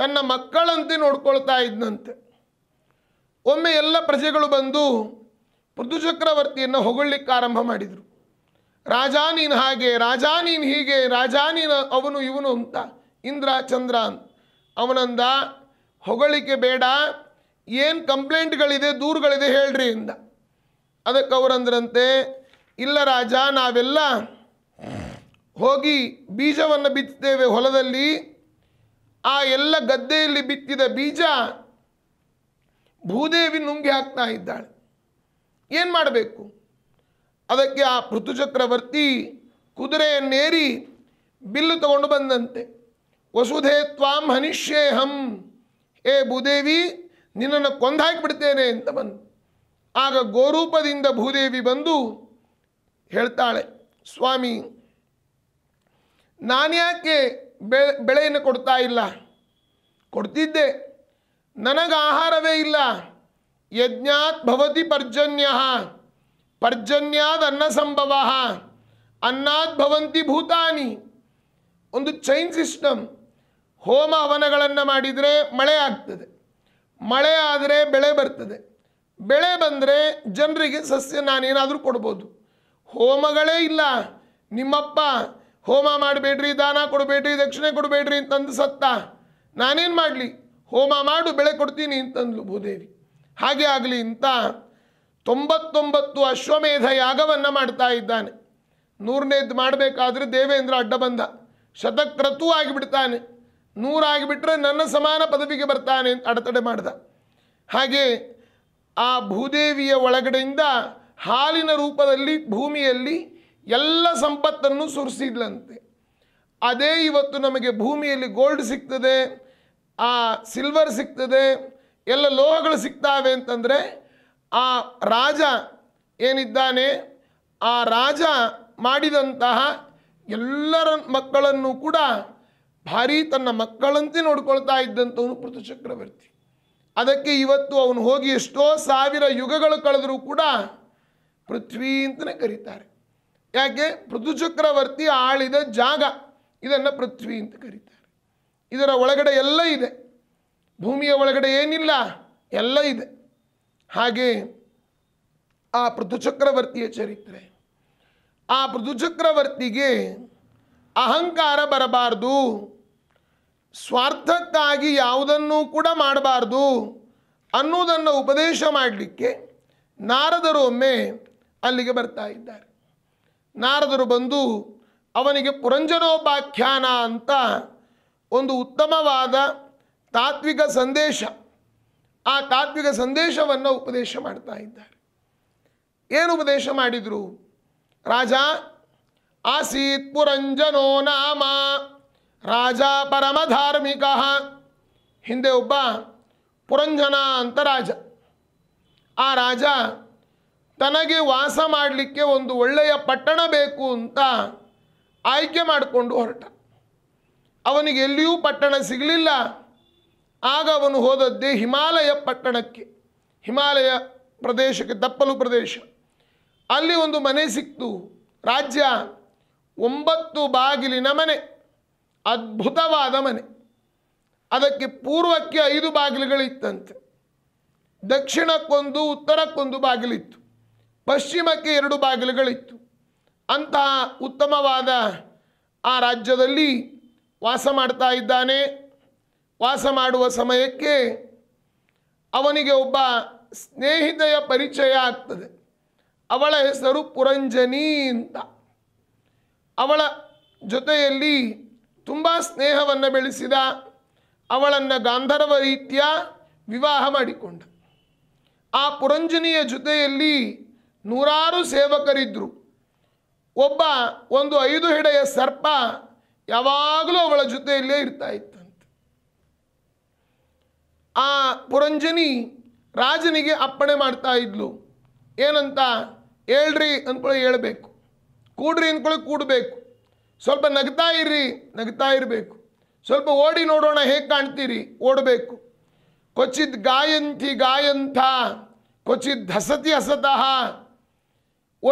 ತನ್ನ ಮಕ್ಕಳಂತೆ ನೋಡ್ಕೊಳ್ತಾ ಇದ್ದಂತೆ ಒಮ್ಮೆ ಎಲ್ಲ ಪ್ರಜೆಗಳು ಬಂದು ಪೃಥು ಚಕ್ರವರ್ತಿಯನ್ನು ಹೊಗಳಿಕ್ಕೆ ಆರಂಭ ಮಾಡಿದರು ರಾಜ ನೀನು ಹಾಗೆ ರಾಜ ನೀನು ಹೀಗೆ ರಾಜ ನೀನು ಅವನು ಇವನು ಅಂತ ಇಂದ್ರ ಚಂದ್ರ ಅವನಂದ ಹೊಗಳಿಕೆ ಬೇಡ ಏನು ಕಂಪ್ಲೇಂಟ್ಗಳಿದೆ ದೂರುಗಳಿದೆ ಹೇಳ್ರಿ ಇಂದ ಅದಕ್ಕೆ ಅವರಂದ್ರಂತೆ ಇಲ್ಲ ರಾಜ ನಾವೆಲ್ಲ ಹೋಗಿ ಬೀಜವನ್ನು ಬಿತ್ತೇವೆ ಹೊಲದಲ್ಲಿ ಆ ಎಲ್ಲ ಗದ್ದೆಯಲ್ಲಿ ಬಿತ್ತಿದ ಬೀಜ ಭೂದೇವಿ ನುಂಗಿ ಹಾಕ್ತಾ ಇದ್ದಾಳೆ ಏನು ಮಾಡಬೇಕು ಅದಕ್ಕೆ ಆ ಪೃಥುಚಕ್ರವರ್ತಿ ಕುದುರೆಯನ್ನೇರಿ ಬಿಲ್ಲು ತಗೊಂಡು ಬಂದಂತೆ ವಸುಧೇ ತ್ವಾಂ ಹನಿಷ್ಯೇಹಂ ಏ ಭೂದೇವಿ ನಿನ್ನನ್ನು ಕೊಂದಾಕಿಬಿಡ್ತೇನೆ ಅಂತ ಬಂದು ಆಗ ಗೋರೂಪದಿಂದ ಭೂದೇವಿ ಬಂದು ಹೇಳ್ತಾಳೆ ಸ್ವಾಮಿ ನಾನ್ಯಾಕೆ ಬೆಳೆ ಬೆಳೆಯನ್ನು ಕೊಡ್ತಾ ಇಲ್ಲ ಕೊಡ್ತಿದ್ದೆ ನನಗೆ ಆಹಾರವೇ ಇಲ್ಲ ಯಜ್ಞಾತ್ ಭವತಿ ಪರ್ಜನ್ಯ ಪರ್ಜನ್ಯಾದ ಅನ್ನ ಸಂಭವ ಅನ್ನಾದ್ ಭವಂತಿ ಭೂತಾನಿ ಒಂದು ಚೈನ್ ಸಿಸ್ಟಮ್ ಹೋಮ ಹವನಗಳನ್ನು ಮಾಡಿದರೆ ಮಳೆ ಆಗ್ತದೆ ಮಳೆ ಆದರೆ ಬೆಳೆ ಬರ್ತದೆ ಬೆಳೆ ಬಂದರೆ ಜನರಿಗೆ ಸಸ್ಯ ನಾನೇನಾದರೂ ಕೊಡ್ಬೋದು ಹೋಮಗಳೇ ಇಲ್ಲ ನಿಮ್ಮಪ್ಪ ಹೋಮ ಮಾಡಬೇಡ್ರಿ ದಾನ ಕೊಡಬೇಡ್ರಿ ದಕ್ಷಿಣೆ ಕೊಡಬೇಡ್ರಿ ಅಂತಂದು ಸತ್ತ ನಾನೇನು ಮಾಡಲಿ ಹೋಮ ಮಾಡು ಬೆಳೆ ಕೊಡ್ತೀನಿ ಅಂತಂದ್ಲು ಭೂದೇವಿ ಹಾಗೆ ಆಗಲಿ ಅಂತ ತೊಂಬತ್ತೊಂಬತ್ತು ಅಶ್ವಮೇಧ ಯಾಗವನ್ನು ಮಾಡ್ತಾ ಇದ್ದಾನೆ ನೂರನೇದು ಮಾಡಬೇಕಾದ್ರೆ ದೇವೇಂದ್ರ ಅಡ್ಡ ಬಂದ ಶತಕ್ರತೂ ಆಗಿಬಿಡ್ತಾನೆ ನೂರಾಗಿಬಿಟ್ರೆ ನನ್ನ ಸಮಾನ ಪದವಿಗೆ ಬರ್ತಾನೆ ಅಂತ ಅಡೆತಡೆ ಮಾಡ್ದ ಹಾಗೆ ಆ ಭೂದೇವಿಯ ಒಳಗಡೆಯಿಂದ ಹಾಲಿನ ರೂಪದಲ್ಲಿ ಭೂಮಿಯಲ್ಲಿ ಎಲ್ಲ ಸಂಪತ್ತನ್ನು ಸುರಿಸಿದ್ಲಂತೆ ಅದೇ ಇವತ್ತು ನಮಗೆ ಭೂಮಿಯಲ್ಲಿ ಗೋಲ್ಡ್ ಸಿಗ್ತದೆ ಆ ಸಿಲ್ವರ್ ಸಿಗ್ತದೆ ಎಲ್ಲ ಲೋಹಗಳು ಸಿಗ್ತಾವೆ ಅಂತಂದರೆ ಆ ರಾಜ ಏನಿದ್ದಾನೆ ಆ ರಾಜ ಮಾಡಿದಂತಹ ಎಲ್ಲರ ಮಕ್ಕಳನ್ನು ಕೂಡ ಭಾರಿ ತನ್ನ ಮಕ್ಕಳಂತೆ ನೋಡ್ಕೊಳ್ತಾ ಇದ್ದಂಥವನು ಪೃಥು ಚಕ್ರವರ್ತಿ ಅದಕ್ಕೆ ಇವತ್ತು ಅವನು ಹೋಗಿ ಎಷ್ಟೋ ಸಾವಿರ ಯುಗಗಳು ಕಳೆದರೂ ಕೂಡ ಪೃಥ್ವಿ ಅಂತಲೇ ಕರೀತಾರೆ ಯಾಕೆ ಪೃಥು ಚಕ್ರವರ್ತಿ ಆಳಿದ ಜಾಗ ಇದನ್ನು ಪೃಥ್ವಿ ಅಂತ ಕರೀತಾರೆ ಇದರ ಒಳಗಡೆ ಎಲ್ಲ ಇದೆ ಭೂಮಿಯ ಒಳಗಡೆ ಏನಿಲ್ಲ ಎಲ್ಲ ಇದೆ ಹಾಗೆ ಆ ಪೃಥುಚಕ್ರವರ್ತಿಯ ಚರಿತ್ರೆ ಆ ಪೃಥುಚಕ್ರವರ್ತಿಗೆ ಅಹಂಕಾರ ಬರಬಾರ್ದು ಸ್ವಾರ್ಥಕ್ಕಾಗಿ ಯಾವುದನ್ನೂ ಕೂಡ ಮಾಡಬಾರ್ದು ಅನ್ನೋದನ್ನು ಉಪದೇಶ ಮಾಡಲಿಕ್ಕೆ ನಾರದರು ಒಮ್ಮೆ ಅಲ್ಲಿಗೆ ಬರ್ತಾ ಇದ್ದಾರೆ ನಾರದರು ಬಂದು ಅವನಿಗೆ ಪುರಂಜನೋಪಾಖ್ಯಾನ ಅಂತ ಒಂದು ಉತ್ತಮವಾದ ತಾತ್ವಿಕ ಸಂದೇಶ ಆ ತಾತ್ವಿಕ ಸಂದೇಶವನ್ನು ಉಪದೇಶ ಮಾಡ್ತಾ ಇದ್ದಾರೆ ಏನು ಉಪದೇಶ ಮಾಡಿದರು ರಾಜ ಆಸೀತ್ ಪುರಂಜನೋ ನಾಮ ರಾಜ ಧಾರ್ಮಿಕ ಹಿಂದೆ ಒಬ್ಬ ಪುರಂಜನ ಅಂತ ರಾಜ ಆ ರಾಜ ತನಗೆ ವಾಸ ಮಾಡಲಿಕ್ಕೆ ಒಂದು ಒಳ್ಳೆಯ ಪಟ್ಟಣ ಬೇಕು ಅಂತ ಆಯ್ಕೆ ಮಾಡಿಕೊಂಡು ಹೊರಟ ಅವನಿಗೆ ಎಲ್ಲಿಯೂ ಪಟ್ಟಣ ಸಿಗಲಿಲ್ಲ ಆಗ ಅವನು ಹೋದದ್ದೇ ಹಿಮಾಲಯ ಪಟ್ಟಣಕ್ಕೆ ಹಿಮಾಲಯ ಪ್ರದೇಶಕ್ಕೆ ತಪ್ಪಲು ಪ್ರದೇಶ ಅಲ್ಲಿ ಒಂದು ಮನೆ ಸಿಕ್ತು ರಾಜ್ಯ ಒಂಬತ್ತು ಬಾಗಿಲಿನ ಮನೆ ಅದ್ಭುತವಾದ ಮನೆ ಅದಕ್ಕೆ ಪೂರ್ವಕ್ಕೆ ಐದು ಬಾಗಿಲುಗಳಿತ್ತಂತೆ ದಕ್ಷಿಣಕ್ಕೊಂದು ಉತ್ತರಕ್ಕೊಂದು ಬಾಗಿಲಿತ್ತು ಪಶ್ಚಿಮಕ್ಕೆ ಎರಡು ಬಾಗಿಲುಗಳಿತ್ತು ಅಂತಹ ಉತ್ತಮವಾದ ಆ ರಾಜ್ಯದಲ್ಲಿ ವಾಸ ಮಾಡ್ತಾ ಇದ್ದಾನೆ ವಾಸ ಮಾಡುವ ಸಮಯಕ್ಕೆ ಅವನಿಗೆ ಒಬ್ಬ ಸ್ನೇಹಿತೆಯ ಪರಿಚಯ ಆಗ್ತದೆ ಅವಳ ಹೆಸರು ಪುರಂಜನಿ ಅಂತ ಅವಳ ಜೊತೆಯಲ್ಲಿ ತುಂಬ ಸ್ನೇಹವನ್ನು ಬೆಳೆಸಿದ ಅವಳನ್ನು ಗಾಂಧರ್ವ ರೀತಿಯ ವಿವಾಹ ಮಾಡಿಕೊಂಡ ಆ ಪುರಂಜನಿಯ ಜೊತೆಯಲ್ಲಿ ನೂರಾರು ಸೇವಕರಿದ್ದರು ಒಬ್ಬ ಒಂದು ಐದು ಹೆಡೆಯ ಸರ್ಪ ಯಾವಾಗಲೂ ಅವಳ ಜೊತೆಯಲ್ಲೇ ಇರ್ತಾ ಇತ್ತಂತೆ ಆ ಪುರಂಜನಿ ರಾಜನಿಗೆ ಅಪ್ಪಣೆ ಮಾಡ್ತಾ ಇದ್ಲು ಏನಂತ ಹೇಳ್ರಿ ಅಂದ್ಕೊಳ್ಳಿ ಹೇಳ್ಬೇಕು ಕೂಡ್ರಿ ಅಂದ್ಕೊಳ್ಳಿ ಕೂಡಬೇಕು ಸ್ವಲ್ಪ ನಗ್ತಾ ಇರ್ರಿ ನಗ್ತಾ ಇರಬೇಕು ಸ್ವಲ್ಪ ಓಡಿ ನೋಡೋಣ ಹೇಗೆ ಕಾಣ್ತೀರಿ ಓಡಬೇಕು ಕೊಚ್ಚಿದ್ ಗಾಯಂತಿ ಗಾಯಂಥ ಕೊಚ್ಚಿದ್ ಹಸತಿ ಹಸತಃ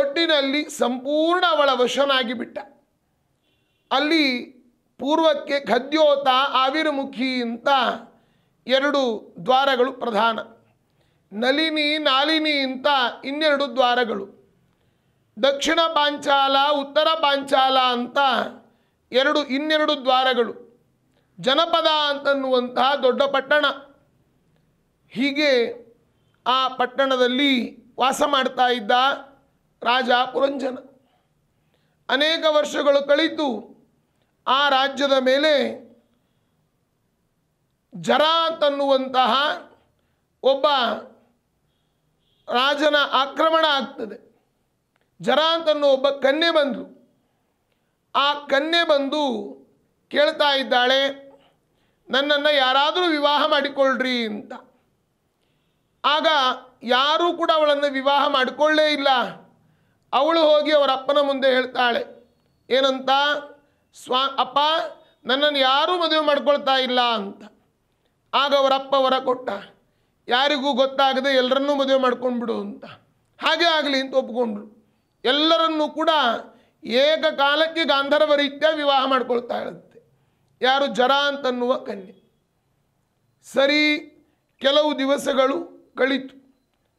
ಒಟ್ಟಿನಲ್ಲಿ ಸಂಪೂರ್ಣ ಅವಳ ವಶನಾಗಿ ಬಿಟ್ಟ ಅಲ್ಲಿ ಪೂರ್ವಕ್ಕೆ ಖದ್ಯೋತ ಆವಿರ್ಮುಖಿ ಅಂತ ಎರಡು ದ್ವಾರಗಳು ಪ್ರಧಾನ ನಲಿನಿ ನಾಲಿನಿ ಅಂತ ಇನ್ನೆರಡು ದ್ವಾರಗಳು ದಕ್ಷಿಣ ಪಾಂಚಾಲ ಉತ್ತರ ಪಾಂಚಾಲ ಅಂತ ಎರಡು ಇನ್ನೆರಡು ದ್ವಾರಗಳು ಜನಪದ ಅಂತನ್ನುವಂತಹ ದೊಡ್ಡ ಪಟ್ಟಣ ಹೀಗೆ ಆ ಪಟ್ಟಣದಲ್ಲಿ ವಾಸ ಮಾಡ್ತಾ ಇದ್ದ ರಾಜ ಪುರಂಜನ ಅನೇಕ ವರ್ಷಗಳು ಕಳಿತು ಆ ರಾಜ್ಯದ ಮೇಲೆ ಜರಾ ಅನ್ನುವಂತಹ ಒಬ್ಬ ರಾಜನ ಆಕ್ರಮಣ ಆಗ್ತದೆ ಜರಾ ಅನ್ನು ಒಬ್ಬ ಕನ್ಯೆ ಬಂದರು ಆ ಕನ್ಯೆ ಬಂದು ಕೇಳ್ತಾ ಇದ್ದಾಳೆ ನನ್ನನ್ನು ಯಾರಾದರೂ ವಿವಾಹ ಮಾಡಿಕೊಳ್ಳ್ರಿ ಅಂತ ಆಗ ಯಾರೂ ಕೂಡ ಅವಳನ್ನು ವಿವಾಹ ಮಾಡಿಕೊಳ್ಳೇ ಇಲ್ಲ ಅವಳು ಹೋಗಿ ಅವರ ಅಪ್ಪನ ಮುಂದೆ ಹೇಳ್ತಾಳೆ ಏನಂತ ಸ್ವಾ ಅಪ್ಪ ನನ್ನನ್ನು ಯಾರೂ ಮದುವೆ ಮಾಡ್ಕೊಳ್ತಾ ಇಲ್ಲ ಅಂತ ಆಗ ಅವರ ಅಪ್ಪ ವರ ಕೊಟ್ಟ ಯಾರಿಗೂ ಗೊತ್ತಾಗದೆ ಎಲ್ಲರನ್ನೂ ಮದುವೆ ಮಾಡ್ಕೊಂಡ್ಬಿಡು ಅಂತ ಹಾಗೆ ಆಗಲಿ ಅಂತ ಒಪ್ಕೊಂಡ್ರು ಎಲ್ಲರನ್ನೂ ಕೂಡ ಏಕಕಾಲಕ್ಕೆ ಗಾಂಧರ್ವ ರೀತಿಯ ವಿವಾಹ ಮಾಡ್ಕೊಳ್ತಾ ಇರುತ್ತೆ ಯಾರು ಜರ ಅಂತನ್ನುವ ಕನ್ಯೆ ಸರಿ ಕೆಲವು ದಿವಸಗಳು ಕಳೀತು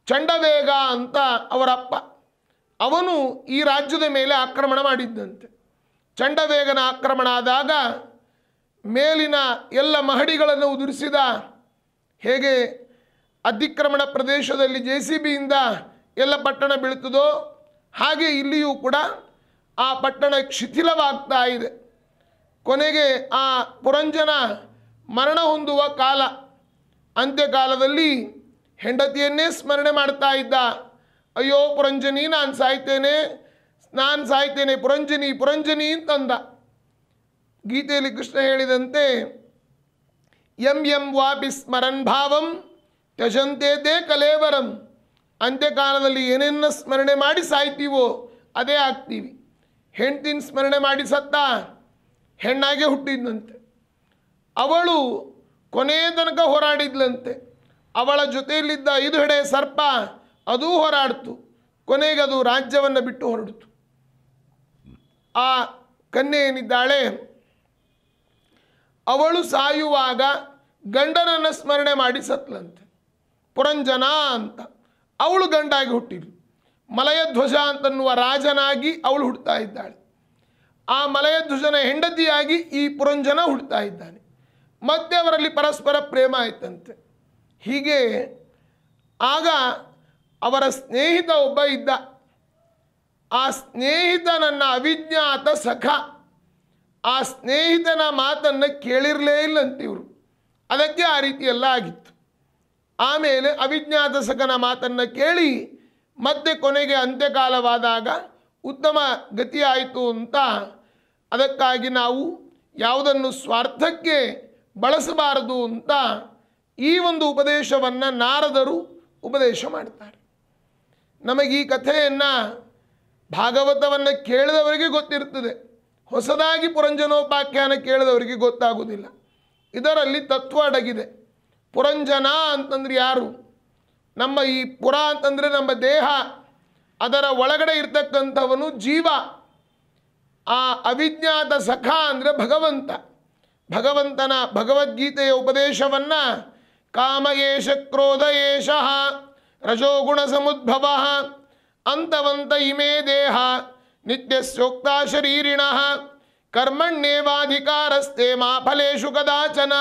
ಚಂಡವೇಗ ಅಂತ ಅವರಪ್ಪ ಅವನು ಈ ರಾಜ್ಯದ ಮೇಲೆ ಆಕ್ರಮಣ ಮಾಡಿದ್ದಂತೆ ಚಂಡವೇಗನ ಆಕ್ರಮಣ ಆದಾಗ ಮೇಲಿನ ಎಲ್ಲ ಮಹಡಿಗಳನ್ನು ಉದುರಿಸಿದ ಹೇಗೆ ಅತಿಕ್ರಮಣ ಪ್ರದೇಶದಲ್ಲಿ ಜೆ ಸಿ ಬಿಯಿಂದ ಎಲ್ಲ ಪಟ್ಟಣ ಬೀಳುತ್ತದೋ ಹಾಗೆ ಇಲ್ಲಿಯೂ ಕೂಡ ಆ ಪಟ್ಟಣ ಶಿಥಿಲವಾಗ್ತಾ ಇದೆ ಕೊನೆಗೆ ಆ ಪುರಂಜನ ಮರಣ ಹೊಂದುವ ಕಾಲ ಅಂತ್ಯಕಾಲದಲ್ಲಿ ಹೆಂಡತಿಯನ್ನೇ ಸ್ಮರಣೆ ಮಾಡ್ತಾ ಇದ್ದ ಅಯ್ಯೋ ಪುರಂಜನಿ ನಾನು ಸಾಯ್ತೇನೆ ನಾನು ಸಾಯ್ತೇನೆ ಪುರಂಜನಿ ಪುರಂಜನಿ ಅಂತಂದ ಗೀತೆಯಲ್ಲಿ ಕೃಷ್ಣ ಹೇಳಿದಂತೆ ಎಂ ಎಂ ವಾಪಿ ಸ್ಮರಣ್ ಭಾವಂ ತ್ಯಜಂತೆ ತೇ ಕಲೇವರಂ ಅಂತ್ಯಕಾಲದಲ್ಲಿ ಏನೇನ ಸ್ಮರಣೆ ಮಾಡಿ ಸಾಯ್ತೀವೋ ಅದೇ ಆಗ್ತೀವಿ ಹೆಂಡ್ತಿನ ಸ್ಮರಣೆ ಮಾಡಿ ಸತ್ತ ಹೆಣ್ಣಾಗೆ ಹುಟ್ಟಿದ್ನಂತೆ ಅವಳು ಕೊನೆಯ ತನಕ ಹೋರಾಡಿದ್ಲಂತೆ ಅವಳ ಜೊತೆಯಲ್ಲಿದ್ದ ಐದು ಹೆಡೆ ಸರ್ಪ ಅದೂ ಹೋರಾಡ್ತು ಕೊನೆಗೆ ಅದು ರಾಜ್ಯವನ್ನು ಬಿಟ್ಟು ಹೊರಡಿತು ಆ ಕನ್ಯೆ ಏನಿದ್ದಾಳೆ ಅವಳು ಸಾಯುವಾಗ ಗಂಡನನ್ನು ಸ್ಮರಣೆ ಮಾಡಿ ಸತ್ಲಂತೆ ಪುರಂಜನ ಅಂತ ಅವಳು ಗಂಡಾಗಿ ಹುಟ್ಟಿದ್ಳು ಮಲಯಧ್ವಜ ಅಂತನ್ನುವ ರಾಜನಾಗಿ ಅವಳು ಹುಡ್ತಾ ಇದ್ದಾಳೆ ಆ ಮಲಯಧ್ವಜನ ಹೆಂಡತಿಯಾಗಿ ಈ ಪುರಂಜನ ಹುಡ್ತಾ ಇದ್ದಾನೆ ಮತ್ತೆ ಅವರಲ್ಲಿ ಪರಸ್ಪರ ಪ್ರೇಮ ಆಯ್ತಂತೆ ಹೀಗೆ ಆಗ ಅವರ ಸ್ನೇಹಿತ ಒಬ್ಬ ಇದ್ದ ಆ ಸ್ನೇಹಿತ ನನ್ನ ಅವಿಜ್ಞಾತ ಸಖ ಆ ಸ್ನೇಹಿತನ ಮಾತನ್ನು ಕೇಳಿರಲೇ ಇಲ್ಲಂತಿವ್ರು ಇವರು ಅದಕ್ಕೆ ಆ ರೀತಿಯೆಲ್ಲ ಆಗಿತ್ತು ಆಮೇಲೆ ಅವಿಜ್ಞಾತ ಸಖನ ಮಾತನ್ನು ಕೇಳಿ ಮತ್ತೆ ಕೊನೆಗೆ ಅಂತ್ಯಕಾಲವಾದಾಗ ಉತ್ತಮ ಗತಿಯಾಯಿತು ಅಂತ ಅದಕ್ಕಾಗಿ ನಾವು ಯಾವುದನ್ನು ಸ್ವಾರ್ಥಕ್ಕೆ ಬಳಸಬಾರದು ಅಂತ ಈ ಒಂದು ಉಪದೇಶವನ್ನು ನಾರದರು ಉಪದೇಶ ಮಾಡ್ತಾರೆ ನಮಗೆ ಈ ಕಥೆಯನ್ನು ಭಾಗವತವನ್ನು ಕೇಳಿದವರಿಗೆ ಗೊತ್ತಿರ್ತದೆ ಹೊಸದಾಗಿ ಪುರಂಜನೋಪಾಖ್ಯಾನ ಕೇಳಿದವರಿಗೆ ಗೊತ್ತಾಗುವುದಿಲ್ಲ ಇದರಲ್ಲಿ ತತ್ವ ಅಡಗಿದೆ ಪುರಂಜನ ಅಂತಂದ್ರೆ ಯಾರು ನಮ್ಮ ಈ ಪುರ ಅಂತಂದರೆ ನಮ್ಮ ದೇಹ ಅದರ ಒಳಗಡೆ ಇರತಕ್ಕಂಥವನು ಜೀವ ಆ ಅವಿಜ್ಞಾತ ಸಖ ಅಂದರೆ ಭಗವಂತ ಭಗವಂತನ ಭಗವದ್ಗೀತೆಯ ಉಪದೇಶವನ್ನು ಕಾಮಯೇಶ ಕ್ರೋಧ ಏಷ ರಜೋಗುಣ ಸಮುದ್ಭವ ಅಂತವಂತ ಇಮೇ ದೇಹ ನಿತ್ಯ ಸೋಕ್ತ ಶರೀರಿಣ ಕರ್ಮಣ್ಯೇವಾಧಿಕಾರಸ್ತೆ ಮಾ ಫಲೇಶು ಕದಾಚನ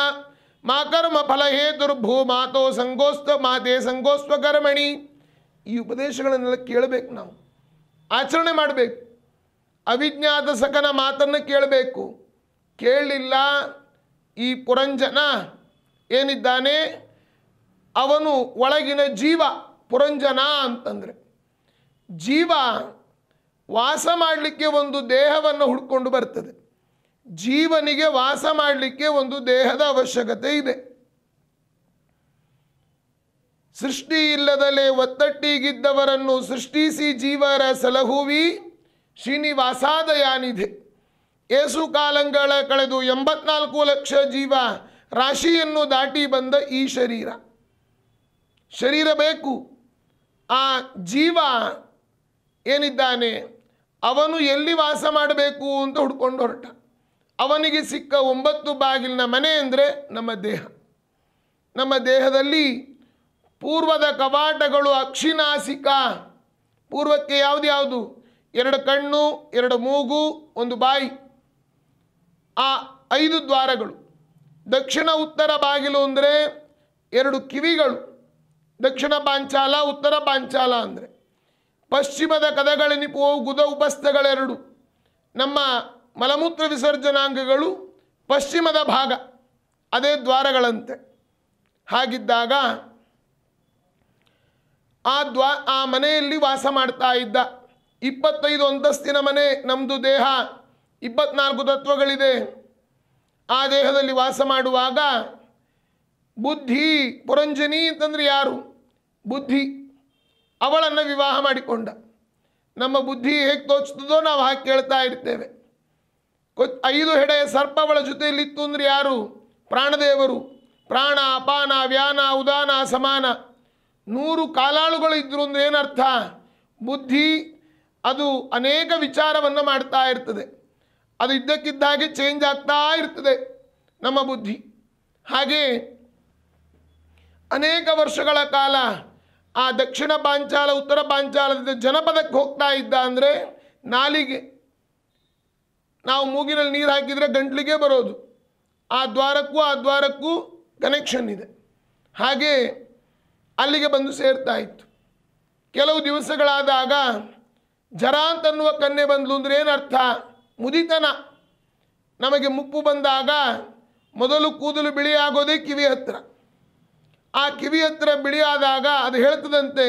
ಮಾ ಕರ್ಮ ಫಲ ಹೇತುರ್ಭೂ ಮಾತೋ ಸಂಗೋಸ್ತ ಮಾತೆ ಸಂಗೋಸ್ವ ಕರ್ಮಣಿ ಈ ಉಪದೇಶಗಳನ್ನೆಲ್ಲ ಕೇಳಬೇಕು ನಾವು ಆಚರಣೆ ಮಾಡಬೇಕು ಅವಿಜ್ಞಾತ ಸಕನ ಮಾತನ್ನು ಕೇಳಬೇಕು ಕೇಳಲಿಲ್ಲ ಈ ಪುರಂಜನ ಏನಿದ್ದಾನೆ ಅವನು ಒಳಗಿನ ಜೀವ ಪುರಂಜನ ಅಂತಂದರೆ ಜೀವ ವಾಸ ಮಾಡಲಿಕ್ಕೆ ಒಂದು ದೇಹವನ್ನು ಹುಡ್ಕೊಂಡು ಬರ್ತದೆ ಜೀವನಿಗೆ ವಾಸ ಮಾಡಲಿಕ್ಕೆ ಒಂದು ದೇಹದ ಅವಶ್ಯಕತೆ ಇದೆ ಸೃಷ್ಟಿ ಇಲ್ಲದಲೇ ಒತ್ತಟ್ಟಿಗಿದ್ದವರನ್ನು ಸೃಷ್ಟಿಸಿ ಜೀವರ ಸಲಹುವಿ ಶ್ರೀನಿವಾಸಾದಯಾನಿಧಿ ಏಸು ಕಾಲಂಗಳ ಕಳೆದು ಎಂಬತ್ನಾಲ್ಕು ಲಕ್ಷ ಜೀವ ರಾಶಿಯನ್ನು ದಾಟಿ ಬಂದ ಈ ಶರೀರ ಶರೀರ ಬೇಕು ಆ ಜೀವ ಏನಿದ್ದಾನೆ ಅವನು ಎಲ್ಲಿ ವಾಸ ಮಾಡಬೇಕು ಅಂತ ಹುಡ್ಕೊಂಡು ಹೊರಟ ಅವನಿಗೆ ಸಿಕ್ಕ ಒಂಬತ್ತು ಬಾಗಿಲಿನ ಮನೆ ಅಂದರೆ ನಮ್ಮ ದೇಹ ನಮ್ಮ ದೇಹದಲ್ಲಿ ಪೂರ್ವದ ಕವಾಟಗಳು ಅಕ್ಷಿನಾಸಿಕ ಪೂರ್ವಕ್ಕೆ ಯಾವುದು ಯಾವುದು ಎರಡು ಕಣ್ಣು ಎರಡು ಮೂಗು ಒಂದು ಬಾಯಿ ಆ ಐದು ದ್ವಾರಗಳು ದಕ್ಷಿಣ ಉತ್ತರ ಬಾಗಿಲು ಅಂದರೆ ಎರಡು ಕಿವಿಗಳು ದಕ್ಷಿಣ ಪಾಂಚಾಲ ಉತ್ತರ ಪಾಂಚಾಲ ಅಂದರೆ ಪಶ್ಚಿಮದ ಕದಗಳೆನಿಪುವು ಗುದ ಉಪಸ್ಥಗಳೆರಡು ನಮ್ಮ ಮಲಮೂತ್ರ ವಿಸರ್ಜನಾಂಗಗಳು ಪಶ್ಚಿಮದ ಭಾಗ ಅದೇ ದ್ವಾರಗಳಂತೆ ಹಾಗಿದ್ದಾಗ ಆ ದ್ವಾ ಆ ಮನೆಯಲ್ಲಿ ವಾಸ ಮಾಡ್ತಾ ಇದ್ದ ಇಪ್ಪತ್ತೈದು ಅಂತಸ್ತಿನ ಮನೆ ನಮ್ಮದು ದೇಹ ಇಪ್ಪತ್ನಾಲ್ಕು ತತ್ವಗಳಿದೆ ಆ ದೇಹದಲ್ಲಿ ವಾಸ ಮಾಡುವಾಗ ಬುದ್ಧಿ ಪುರಂಜನಿ ಅಂತಂದರೆ ಯಾರು ಬುದ್ಧಿ ಅವಳನ್ನು ವಿವಾಹ ಮಾಡಿಕೊಂಡ ನಮ್ಮ ಬುದ್ಧಿ ಹೇಗೆ ತೋಚ್ತದೋ ನಾವು ಹಾಗೆ ಕೇಳ್ತಾ ಇರ್ತೇವೆ ಕೊ ಐದು ಹೆಡೆಯ ಸರ್ಪವಳ ಜೊತೆಯಲ್ಲಿತ್ತು ಅಂದರೆ ಯಾರು ಪ್ರಾಣದೇವರು ಪ್ರಾಣ ಅಪಾನ ವ್ಯಾನ ಉದಾನ ಸಮಾನ ನೂರು ಕಾಲಾಳುಗಳು ಇದ್ರು ಅಂದರೆ ಏನರ್ಥ ಬುದ್ಧಿ ಅದು ಅನೇಕ ವಿಚಾರವನ್ನು ಮಾಡ್ತಾ ಇರ್ತದೆ ಅದು ಇದ್ದಕ್ಕಿದ್ದ ಹಾಗೆ ಚೇಂಜ್ ಆಗ್ತಾ ಇರ್ತದೆ ನಮ್ಮ ಬುದ್ಧಿ ಹಾಗೆ ಅನೇಕ ವರ್ಷಗಳ ಕಾಲ ಆ ದಕ್ಷಿಣ ಪಾಂಚಾಲ ಉತ್ತರ ಪಾಂಚಾಲದಿಂದ ಜನಪದಕ್ಕೆ ಹೋಗ್ತಾ ಇದ್ದ ಅಂದರೆ ನಾಲಿಗೆ ನಾವು ಮೂಗಿನಲ್ಲಿ ನೀರು ಹಾಕಿದರೆ ಗಂಟ್ಲಿಗೆ ಬರೋದು ಆ ದ್ವಾರಕ್ಕೂ ಆ ದ್ವಾರಕ್ಕೂ ಕನೆಕ್ಷನ್ ಇದೆ ಹಾಗೆ ಅಲ್ಲಿಗೆ ಬಂದು ಸೇರ್ತಾ ಇತ್ತು ಕೆಲವು ದಿವಸಗಳಾದಾಗ ಜರ ಅಂತನ್ನುವ ಕನ್ನೆ ಬಂದಲು ಅಂದರೆ ಏನರ್ಥ ಮುದಿತನ ನಮಗೆ ಮುಪ್ಪು ಬಂದಾಗ ಮೊದಲು ಕೂದಲು ಬಿಳಿಯಾಗೋದೇ ಕಿವಿ ಹತ್ತಿರ ಆ ಕಿವಿ ಹತ್ರ ಬಿಳಿಯಾದಾಗ ಅದು ಹೇಳ್ತದಂತೆ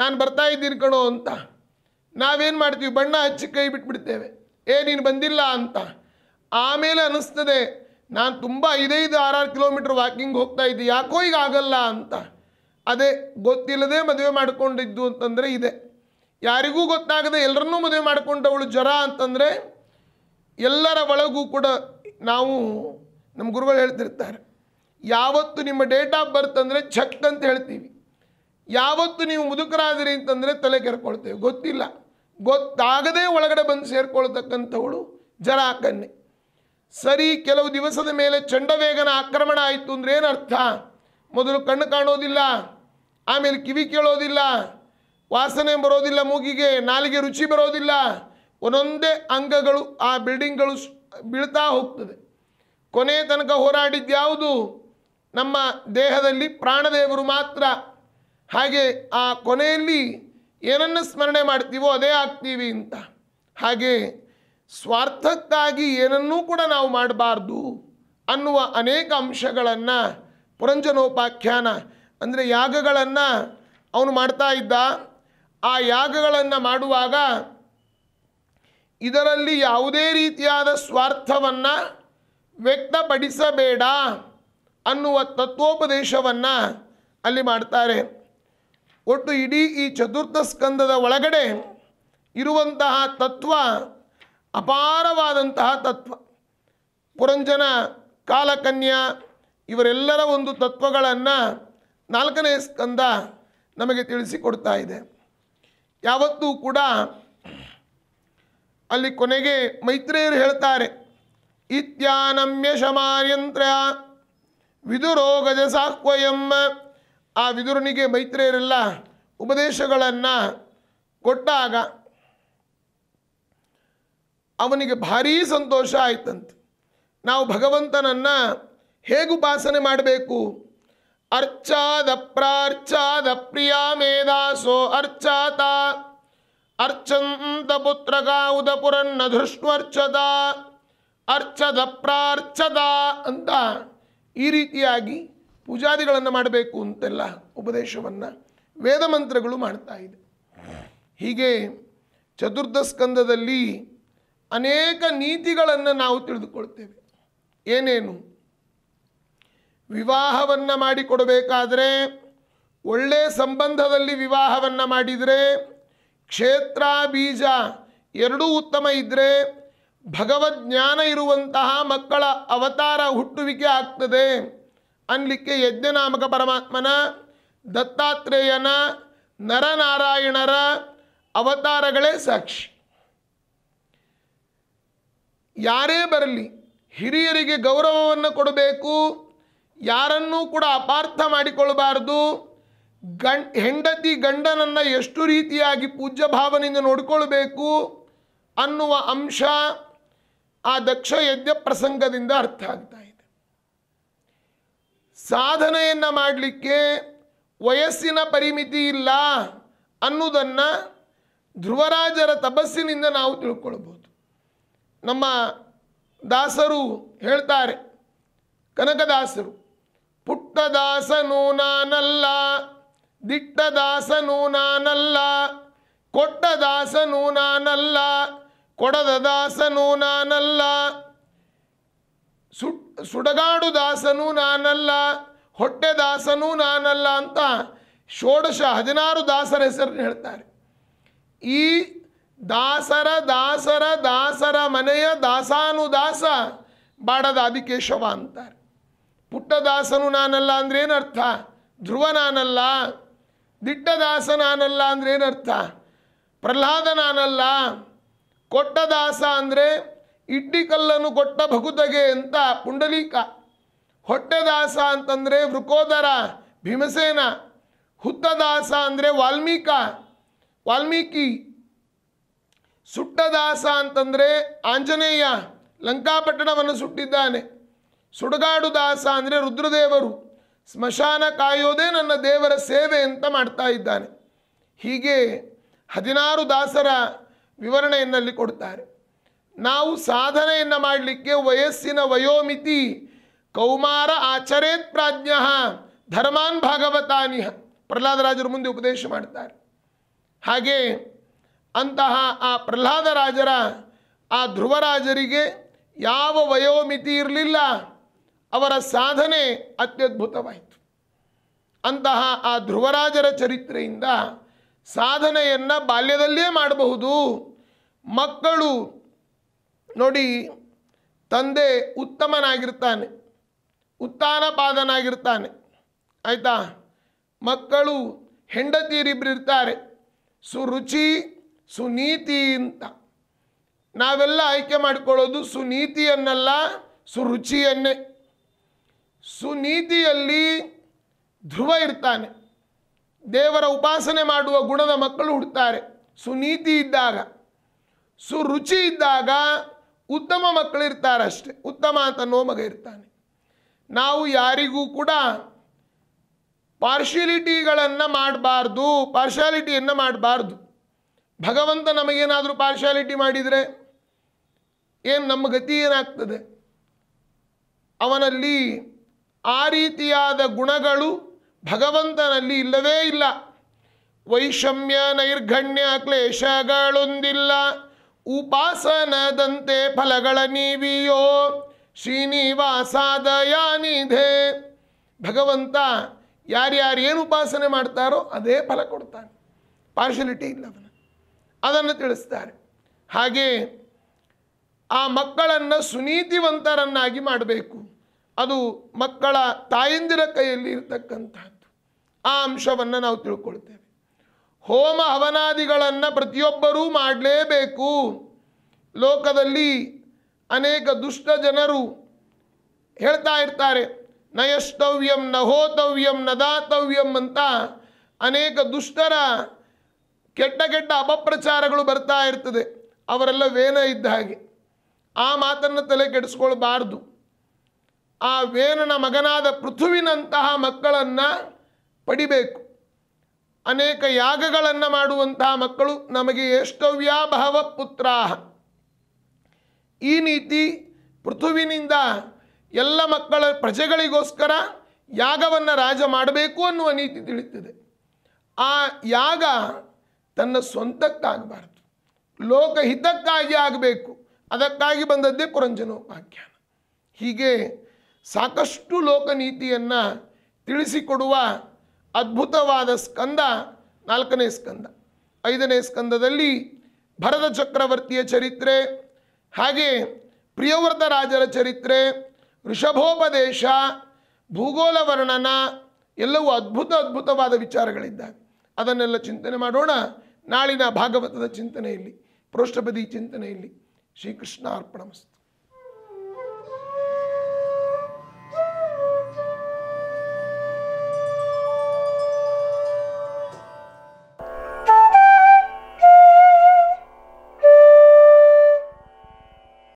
ನಾನು ಬರ್ತಾ ಇದ್ದೀನಿ ಕಣೋ ಅಂತ ನಾವೇನು ಮಾಡ್ತೀವಿ ಬಣ್ಣ ಹಚ್ಚಿ ಕೈ ಬಿಟ್ಬಿಡ್ತೇವೆ ಏ ನೀನು ಬಂದಿಲ್ಲ ಅಂತ ಆಮೇಲೆ ಅನ್ನಿಸ್ತದೆ ನಾನು ತುಂಬ ಐದೈದು ಆರಾರು ಕಿಲೋಮೀಟ್ರ್ ವಾಕಿಂಗ್ ಹೋಗ್ತಾ ಇದ್ದೆ ಯಾಕೋ ಈಗ ಆಗಲ್ಲ ಅಂತ ಅದೇ ಗೊತ್ತಿಲ್ಲದೆ ಮದುವೆ ಮಾಡಿಕೊಂಡಿದ್ದು ಅಂತಂದರೆ ಇದೆ ಯಾರಿಗೂ ಗೊತ್ತಾಗದೆ ಎಲ್ಲರನ್ನೂ ಮದುವೆ ಮಾಡಿಕೊಂಡವಳು ಜ್ವರ ಅಂತಂದರೆ ಎಲ್ಲರ ಒಳಗೂ ಕೂಡ ನಾವು ನಮ್ಮ ಗುರುಗಳು ಹೇಳ್ತಿರ್ತಾರೆ ಯಾವತ್ತು ನಿಮ್ಮ ಡೇಟ್ ಆಫ್ ಬರ್ತ್ ಅಂದರೆ ಛಕ್ ಅಂತ ಹೇಳ್ತೀವಿ ಯಾವತ್ತು ನೀವು ಮುದುಕರಾದಿರಿ ಅಂತಂದರೆ ತಲೆ ಕೆರ್ಕೊಳ್ತೇವೆ ಗೊತ್ತಿಲ್ಲ ಗೊತ್ತಾಗದೇ ಒಳಗಡೆ ಬಂದು ಸೇರಿಕೊಳ್ತಕ್ಕಂಥವಳು ಜರಾಕನ್ನೆ ಸರಿ ಕೆಲವು ದಿವಸದ ಮೇಲೆ ಚಂಡವೇಗನ ಆಕ್ರಮಣ ಆಯಿತು ಅಂದರೆ ಏನು ಅರ್ಥ ಮೊದಲು ಕಣ್ಣು ಕಾಣೋದಿಲ್ಲ ಆಮೇಲೆ ಕಿವಿ ಕೇಳೋದಿಲ್ಲ ವಾಸನೆ ಬರೋದಿಲ್ಲ ಮೂಗಿಗೆ ನಾಲಿಗೆ ರುಚಿ ಬರೋದಿಲ್ಲ ಒಂದೊಂದೇ ಅಂಗಗಳು ಆ ಬಿಲ್ಡಿಂಗ್ಗಳು ಬೀಳ್ತಾ ಹೋಗ್ತದೆ ಕೊನೆ ತನಕ ಯಾವುದು ನಮ್ಮ ದೇಹದಲ್ಲಿ ಪ್ರಾಣದೇವರು ಮಾತ್ರ ಹಾಗೆ ಆ ಕೊನೆಯಲ್ಲಿ ಏನನ್ನು ಸ್ಮರಣೆ ಮಾಡ್ತೀವೋ ಅದೇ ಆಗ್ತೀವಿ ಅಂತ ಹಾಗೆ ಸ್ವಾರ್ಥಕ್ಕಾಗಿ ಏನನ್ನೂ ಕೂಡ ನಾವು ಮಾಡಬಾರ್ದು ಅನ್ನುವ ಅನೇಕ ಅಂಶಗಳನ್ನು ಪುರಂಜನೋಪಾಖ್ಯಾನ ಅಂದರೆ ಯಾಗಗಳನ್ನು ಅವನು ಮಾಡ್ತಾ ಇದ್ದ ಆ ಯಾಗಗಳನ್ನು ಮಾಡುವಾಗ ಇದರಲ್ಲಿ ಯಾವುದೇ ರೀತಿಯಾದ ಸ್ವಾರ್ಥವನ್ನು ವ್ಯಕ್ತಪಡಿಸಬೇಡ ಅನ್ನುವ ತತ್ವೋಪದೇಶವನ್ನು ಅಲ್ಲಿ ಮಾಡ್ತಾರೆ ಒಟ್ಟು ಇಡೀ ಈ ಚತುರ್ಥ ಸ್ಕಂದದ ಒಳಗಡೆ ಇರುವಂತಹ ತತ್ವ ಅಪಾರವಾದಂತಹ ತತ್ವ ಪುರಂಜನ ಕಾಲಕನ್ಯಾ ಇವರೆಲ್ಲರ ಒಂದು ತತ್ವಗಳನ್ನು ನಾಲ್ಕನೇ ಸ್ಕಂದ ನಮಗೆ ತಿಳಿಸಿಕೊಡ್ತಾ ಇದೆ ಯಾವತ್ತೂ ಕೂಡ ಅಲ್ಲಿ ಕೊನೆಗೆ ಮೈತ್ರಿಯರು ಹೇಳ್ತಾರೆ ಇತ್ಯಾನಮ್ಯ ಶಮಾರ್ಯಂತ್ರ್ಯ ವಿದುರೋ ಸಾಕ್ವಯಮ್ಮ ಆ ವಿದುರನಿಗೆ ಮೈತ್ರಿಯರೆಲ್ಲ ಉಪದೇಶಗಳನ್ನು ಕೊಟ್ಟಾಗ ಅವನಿಗೆ ಭಾರೀ ಸಂತೋಷ ಆಯ್ತಂತೆ ನಾವು ಭಗವಂತನನ್ನು ಹೇಗೆ ಉಪಾಸನೆ ಮಾಡಬೇಕು ಅರ್ಚಾದ ಪ್ರಾರ್ಚಾದ ಪ್ರಿಯ ಮೇಧಾಸೋ ಅರ್ಚಾತ ಅರ್ಚಂತ ಪುತ್ರ ಗಾವುದ ಪುರನ್ನ ಧೃಷ್ವರ್ಚದ ಅರ್ಚದ ಪ್ರಾರ್ಚದ ಅಂತ ಈ ರೀತಿಯಾಗಿ ಪೂಜಾದಿಗಳನ್ನು ಮಾಡಬೇಕು ಅಂತೆಲ್ಲ ಉಪದೇಶವನ್ನು ವೇದ ಮಂತ್ರಗಳು ಮಾಡ್ತಾ ಇದೆ ಹೀಗೆ ಚತುರ್ಥ ಸ್ಕಂದದಲ್ಲಿ ಅನೇಕ ನೀತಿಗಳನ್ನು ನಾವು ತಿಳಿದುಕೊಳ್ತೇವೆ ಏನೇನು ವಿವಾಹವನ್ನು ಮಾಡಿಕೊಡಬೇಕಾದರೆ ಒಳ್ಳೆ ಸಂಬಂಧದಲ್ಲಿ ವಿವಾಹವನ್ನು ಮಾಡಿದರೆ ಕ್ಷೇತ್ರ ಬೀಜ ಎರಡೂ ಉತ್ತಮ ಇದ್ದರೆ ಭಗವಜ್ಞಾನ ಇರುವಂತಹ ಮಕ್ಕಳ ಅವತಾರ ಹುಟ್ಟುವಿಕೆ ಆಗ್ತದೆ ಅನ್ಲಿಕ್ಕೆ ಯಜ್ಞನಾಮಕ ಪರಮಾತ್ಮನ ದತ್ತಾತ್ರೇಯನ ನರನಾರಾಯಣರ ಅವತಾರಗಳೇ ಸಾಕ್ಷಿ ಯಾರೇ ಬರಲಿ ಹಿರಿಯರಿಗೆ ಗೌರವವನ್ನು ಕೊಡಬೇಕು ಯಾರನ್ನೂ ಕೂಡ ಅಪಾರ್ಥ ಮಾಡಿಕೊಳ್ಳಬಾರ್ದು ಗಂ ಹೆಂಡತಿ ಗಂಡನನ್ನು ಎಷ್ಟು ರೀತಿಯಾಗಿ ಪೂಜ್ಯ ಭಾವನೆಯಿಂದ ನೋಡಿಕೊಳ್ಬೇಕು ಅನ್ನುವ ಅಂಶ ಆ ದಕ್ಷ ಯಜ್ಞ ಪ್ರಸಂಗದಿಂದ ಅರ್ಥ ಆಗ್ತಾ ಇದೆ ಸಾಧನೆಯನ್ನು ಮಾಡಲಿಕ್ಕೆ ವಯಸ್ಸಿನ ಪರಿಮಿತಿ ಇಲ್ಲ ಅನ್ನೋದನ್ನು ಧ್ರುವರಾಜರ ತಪಸ್ಸಿನಿಂದ ನಾವು ತಿಳ್ಕೊಳ್ಬೋದು ನಮ್ಮ ದಾಸರು ಹೇಳ್ತಾರೆ ಕನಕದಾಸರು ಪುಟ್ಟದಾಸನೂ ನಾನಲ್ಲ ದಿಟ್ಟದಾಸನೂ ನಾನಲ್ಲ ಕೊಟ್ಟದಾಸನೂ ನಾನಲ್ಲ ಕೊಡದ ದಾಸನು ನಾನಲ್ಲ ಸುಡ್ ಸುಡಗಾಡು ದಾಸನು ನಾನಲ್ಲ ಹೊಟ್ಟೆ ದಾಸನು ನಾನಲ್ಲ ಅಂತ ಷೋಡಶ ಹದಿನಾರು ದಾಸರ ಹೆಸರನ್ನು ಹೇಳ್ತಾರೆ ಈ ದಾಸರ ದಾಸರ ದಾಸರ ಮನೆಯ ದಾಸಾನುದಾಸ ಬಾಡದ ಆದಿಕೇಶವ ಅಂತಾರೆ ಪುಟ್ಟದಾಸನು ನಾನಲ್ಲ ಅಂದ್ರೆ ಏನರ್ಥ ಧ್ರುವ ನಾನಲ್ಲ ದಿಟ್ಟದಾಸ ನಾನಲ್ಲ ಅಂದ್ರೆ ಏನರ್ಥ ಪ್ರಹ್ಲಾದ ನಾನಲ್ಲ ಕೊಟ್ಟ ದಾಸ ಅಂದರೆ ಇಡ್ಡಿ ಕಲ್ಲನ್ನು ಕೊಟ್ಟ ಭಗುತಗೆ ಅಂತ ಪುಂಡಲೀಕ ಹೊಟ್ಟೆ ದಾಸ ಅಂತಂದರೆ ವೃಕೋದರ ಭೀಮಸೇನ ಹುತ್ತ ದಾಸ ಅಂದರೆ ವಾಲ್ಮೀಕ ವಾಲ್ಮೀಕಿ ಸುಟ್ಟ ದಾಸ ಅಂತಂದರೆ ಆಂಜನೇಯ ಲಂಕಾಪಟ್ಟಣವನ್ನು ಸುಟ್ಟಿದ್ದಾನೆ ಸುಡಗಾಡು ದಾಸ ಅಂದರೆ ರುದ್ರದೇವರು ಸ್ಮಶಾನ ಕಾಯೋದೇ ನನ್ನ ದೇವರ ಸೇವೆ ಅಂತ ಮಾಡ್ತಾ ಇದ್ದಾನೆ ಹೀಗೆ ಹದಿನಾರು ದಾಸರ ವಿವರಣೆಯನ್ನಲ್ಲಿ ಕೊಡ್ತಾರೆ ನಾವು ಸಾಧನೆಯನ್ನು ಮಾಡಲಿಕ್ಕೆ ವಯಸ್ಸಿನ ವಯೋಮಿತಿ ಕೌಮಾರ ಆಚರೇತ್ ಪ್ರಾಜ್ಞ ಧರ್ಮಾನ್ ಭಾಗವತಾನಿ ಪ್ರಹ್ಲಾದರಾಜರು ಮುಂದೆ ಉಪದೇಶ ಮಾಡ್ತಾರೆ ಹಾಗೆ ಅಂತಹ ಆ ಪ್ರಹ್ಲಾದರಾಜರ ಆ ಧ್ರುವರಾಜರಿಗೆ ಯಾವ ವಯೋಮಿತಿ ಇರಲಿಲ್ಲ ಅವರ ಸಾಧನೆ ಅತ್ಯದ್ಭುತವಾಯಿತು ಅಂತಹ ಆ ಧ್ರುವರಾಜರ ಚರಿತ್ರೆಯಿಂದ ಸಾಧನೆಯನ್ನು ಬಾಲ್ಯದಲ್ಲೇ ಮಾಡಬಹುದು ಮಕ್ಕಳು ನೋಡಿ ತಂದೆ ಉತ್ತಮನಾಗಿರ್ತಾನೆ ಉತ್ತಾನಪಾದನಾಗಿರ್ತಾನೆ ಆಯಿತಾ ಮಕ್ಕಳು ಹೆಂಡತಿಯರಿಬ್ಬರು ಇರ್ತಾರೆ ಸುರುಚಿ ಸುನೀತಿ ಅಂತ ನಾವೆಲ್ಲ ಆಯ್ಕೆ ಮಾಡಿಕೊಳ್ಳೋದು ಸುನೀತಿಯನ್ನಲ್ಲ ಸುರುಚಿಯನ್ನೇ ಸುನೀತಿಯಲ್ಲಿ ಧ್ರುವ ಇರ್ತಾನೆ ದೇವರ ಉಪಾಸನೆ ಮಾಡುವ ಗುಣದ ಮಕ್ಕಳು ಹುಡ್ತಾರೆ ಸುನೀತಿ ಇದ್ದಾಗ ಸುರುಚಿ ಇದ್ದಾಗ ಉತ್ತಮ ಅಷ್ಟೇ ಉತ್ತಮ ಅಂತ ನೋ ಮಗ ಇರ್ತಾನೆ ನಾವು ಯಾರಿಗೂ ಕೂಡ ಪಾರ್ಶಿಯಲಿಟಿಗಳನ್ನು ಮಾಡಬಾರ್ದು ಪಾರ್ಶಾಲಿಟಿಯನ್ನು ಮಾಡಬಾರ್ದು ಭಗವಂತ ನಮಗೇನಾದರೂ ಪಾರ್ಶಾಲಿಟಿ ಮಾಡಿದರೆ ಏನು ನಮ್ಮ ಗತಿ ಏನಾಗ್ತದೆ ಅವನಲ್ಲಿ ಆ ರೀತಿಯಾದ ಗುಣಗಳು ಭಗವಂತನಲ್ಲಿ ಇಲ್ಲವೇ ಇಲ್ಲ ವೈಷಮ್ಯ ನೈರ್ಘಣ್ಯ ಕ್ಲೇಶಗಳೊಂದಿಲ್ಲ ಉಪಾಸನದಂತೆ ಫಲಗಳ ನೀವಿಯೋ ಶ್ರೀನಿವಾಸಾದಯಾನಿಧೆ ಭಗವಂತ ಯಾರ್ಯಾರೇನು ಉಪಾಸನೆ ಮಾಡ್ತಾರೋ ಅದೇ ಫಲ ಕೊಡ್ತಾನೆ ಪಾರ್ಶಲಿಟಿ ಇಲ್ಲದನ್ನು ಅದನ್ನು ತಿಳಿಸ್ತಾರೆ ಹಾಗೆ ಆ ಮಕ್ಕಳನ್ನು ಸುನೀತಿವಂತರನ್ನಾಗಿ ಮಾಡಬೇಕು ಅದು ಮಕ್ಕಳ ತಾಯಂದಿರ ಕೈಯಲ್ಲಿ ಇರತಕ್ಕಂಥದ್ದು ಆ ಅಂಶವನ್ನು ನಾವು ತಿಳ್ಕೊಳ್ತೇವೆ ಹೋಮ ಹವನಾದಿಗಳನ್ನು ಪ್ರತಿಯೊಬ್ಬರೂ ಮಾಡಲೇಬೇಕು ಲೋಕದಲ್ಲಿ ಅನೇಕ ದುಷ್ಟ ಜನರು ಹೇಳ್ತಾ ಇರ್ತಾರೆ ನಯಷ್ಟವ್ಯಂ ನ ಹೋತವ್ಯಂ ನ ದಾತವ್ಯಂ ಅಂತ ಅನೇಕ ದುಷ್ಟರ ಕೆಟ್ಟ ಕೆಟ್ಟ ಅಪಪ್ರಚಾರಗಳು ಬರ್ತಾ ಇರ್ತದೆ ಅವರೆಲ್ಲ ವೇನ ಇದ್ದ ಹಾಗೆ ಆ ಮಾತನ್ನು ತಲೆ ಕೆಡಿಸ್ಕೊಳ್ಬಾರ್ದು ಆ ವೇನನ ಮಗನಾದ ಪೃಥುವಿನಂತಹ ಮಕ್ಕಳನ್ನು ಪಡಿಬೇಕು ಅನೇಕ ಯಾಗಗಳನ್ನು ಮಾಡುವಂತಹ ಮಕ್ಕಳು ನಮಗೆ ಎಷ್ಟವ್ಯಾಭವ ಪುತ್ರ ಈ ನೀತಿ ಪೃಥುವಿನಿಂದ ಎಲ್ಲ ಮಕ್ಕಳ ಪ್ರಜೆಗಳಿಗೋಸ್ಕರ ಯಾಗವನ್ನು ರಾಜ ಮಾಡಬೇಕು ಅನ್ನುವ ನೀತಿ ತಿಳಿಯುತ್ತದೆ ಆ ಯಾಗ ತನ್ನ ಸ್ವಂತಕ್ಕಾಗಬಾರ್ದು ಲೋಕಹಿತಕ್ಕಾಗಿ ಆಗಬೇಕು ಅದಕ್ಕಾಗಿ ಬಂದದ್ದೇ ಪುರಂಜನೋಪಾಖ್ಯಾನ ಹೀಗೆ ಸಾಕಷ್ಟು ಲೋಕ ನೀತಿಯನ್ನು ತಿಳಿಸಿಕೊಡುವ ಅದ್ಭುತವಾದ ಸ್ಕಂದ ನಾಲ್ಕನೇ ಸ್ಕಂದ ಐದನೇ ಸ್ಕಂದದಲ್ಲಿ ಭರತ ಚಕ್ರವರ್ತಿಯ ಚರಿತ್ರೆ ಹಾಗೆ ಪ್ರಿಯವ್ರತ ರಾಜರ ಚರಿತ್ರೆ ವೃಷಭೋಪದೇಶ ಭೂಗೋಳ ವರ್ಣನ ಎಲ್ಲವೂ ಅದ್ಭುತ ಅದ್ಭುತವಾದ ವಿಚಾರಗಳಿದ್ದಾವೆ ಅದನ್ನೆಲ್ಲ ಚಿಂತನೆ ಮಾಡೋಣ ನಾಳಿನ ಭಾಗವತದ ಚಿಂತನೆಯಲ್ಲಿ ಪೃಷ್ಠಪದಿ ಚಿಂತನೆಯಲ್ಲಿ ಶ್ರೀಕೃಷ್ಣ ಅರ್ಪಣಮಸ್ತು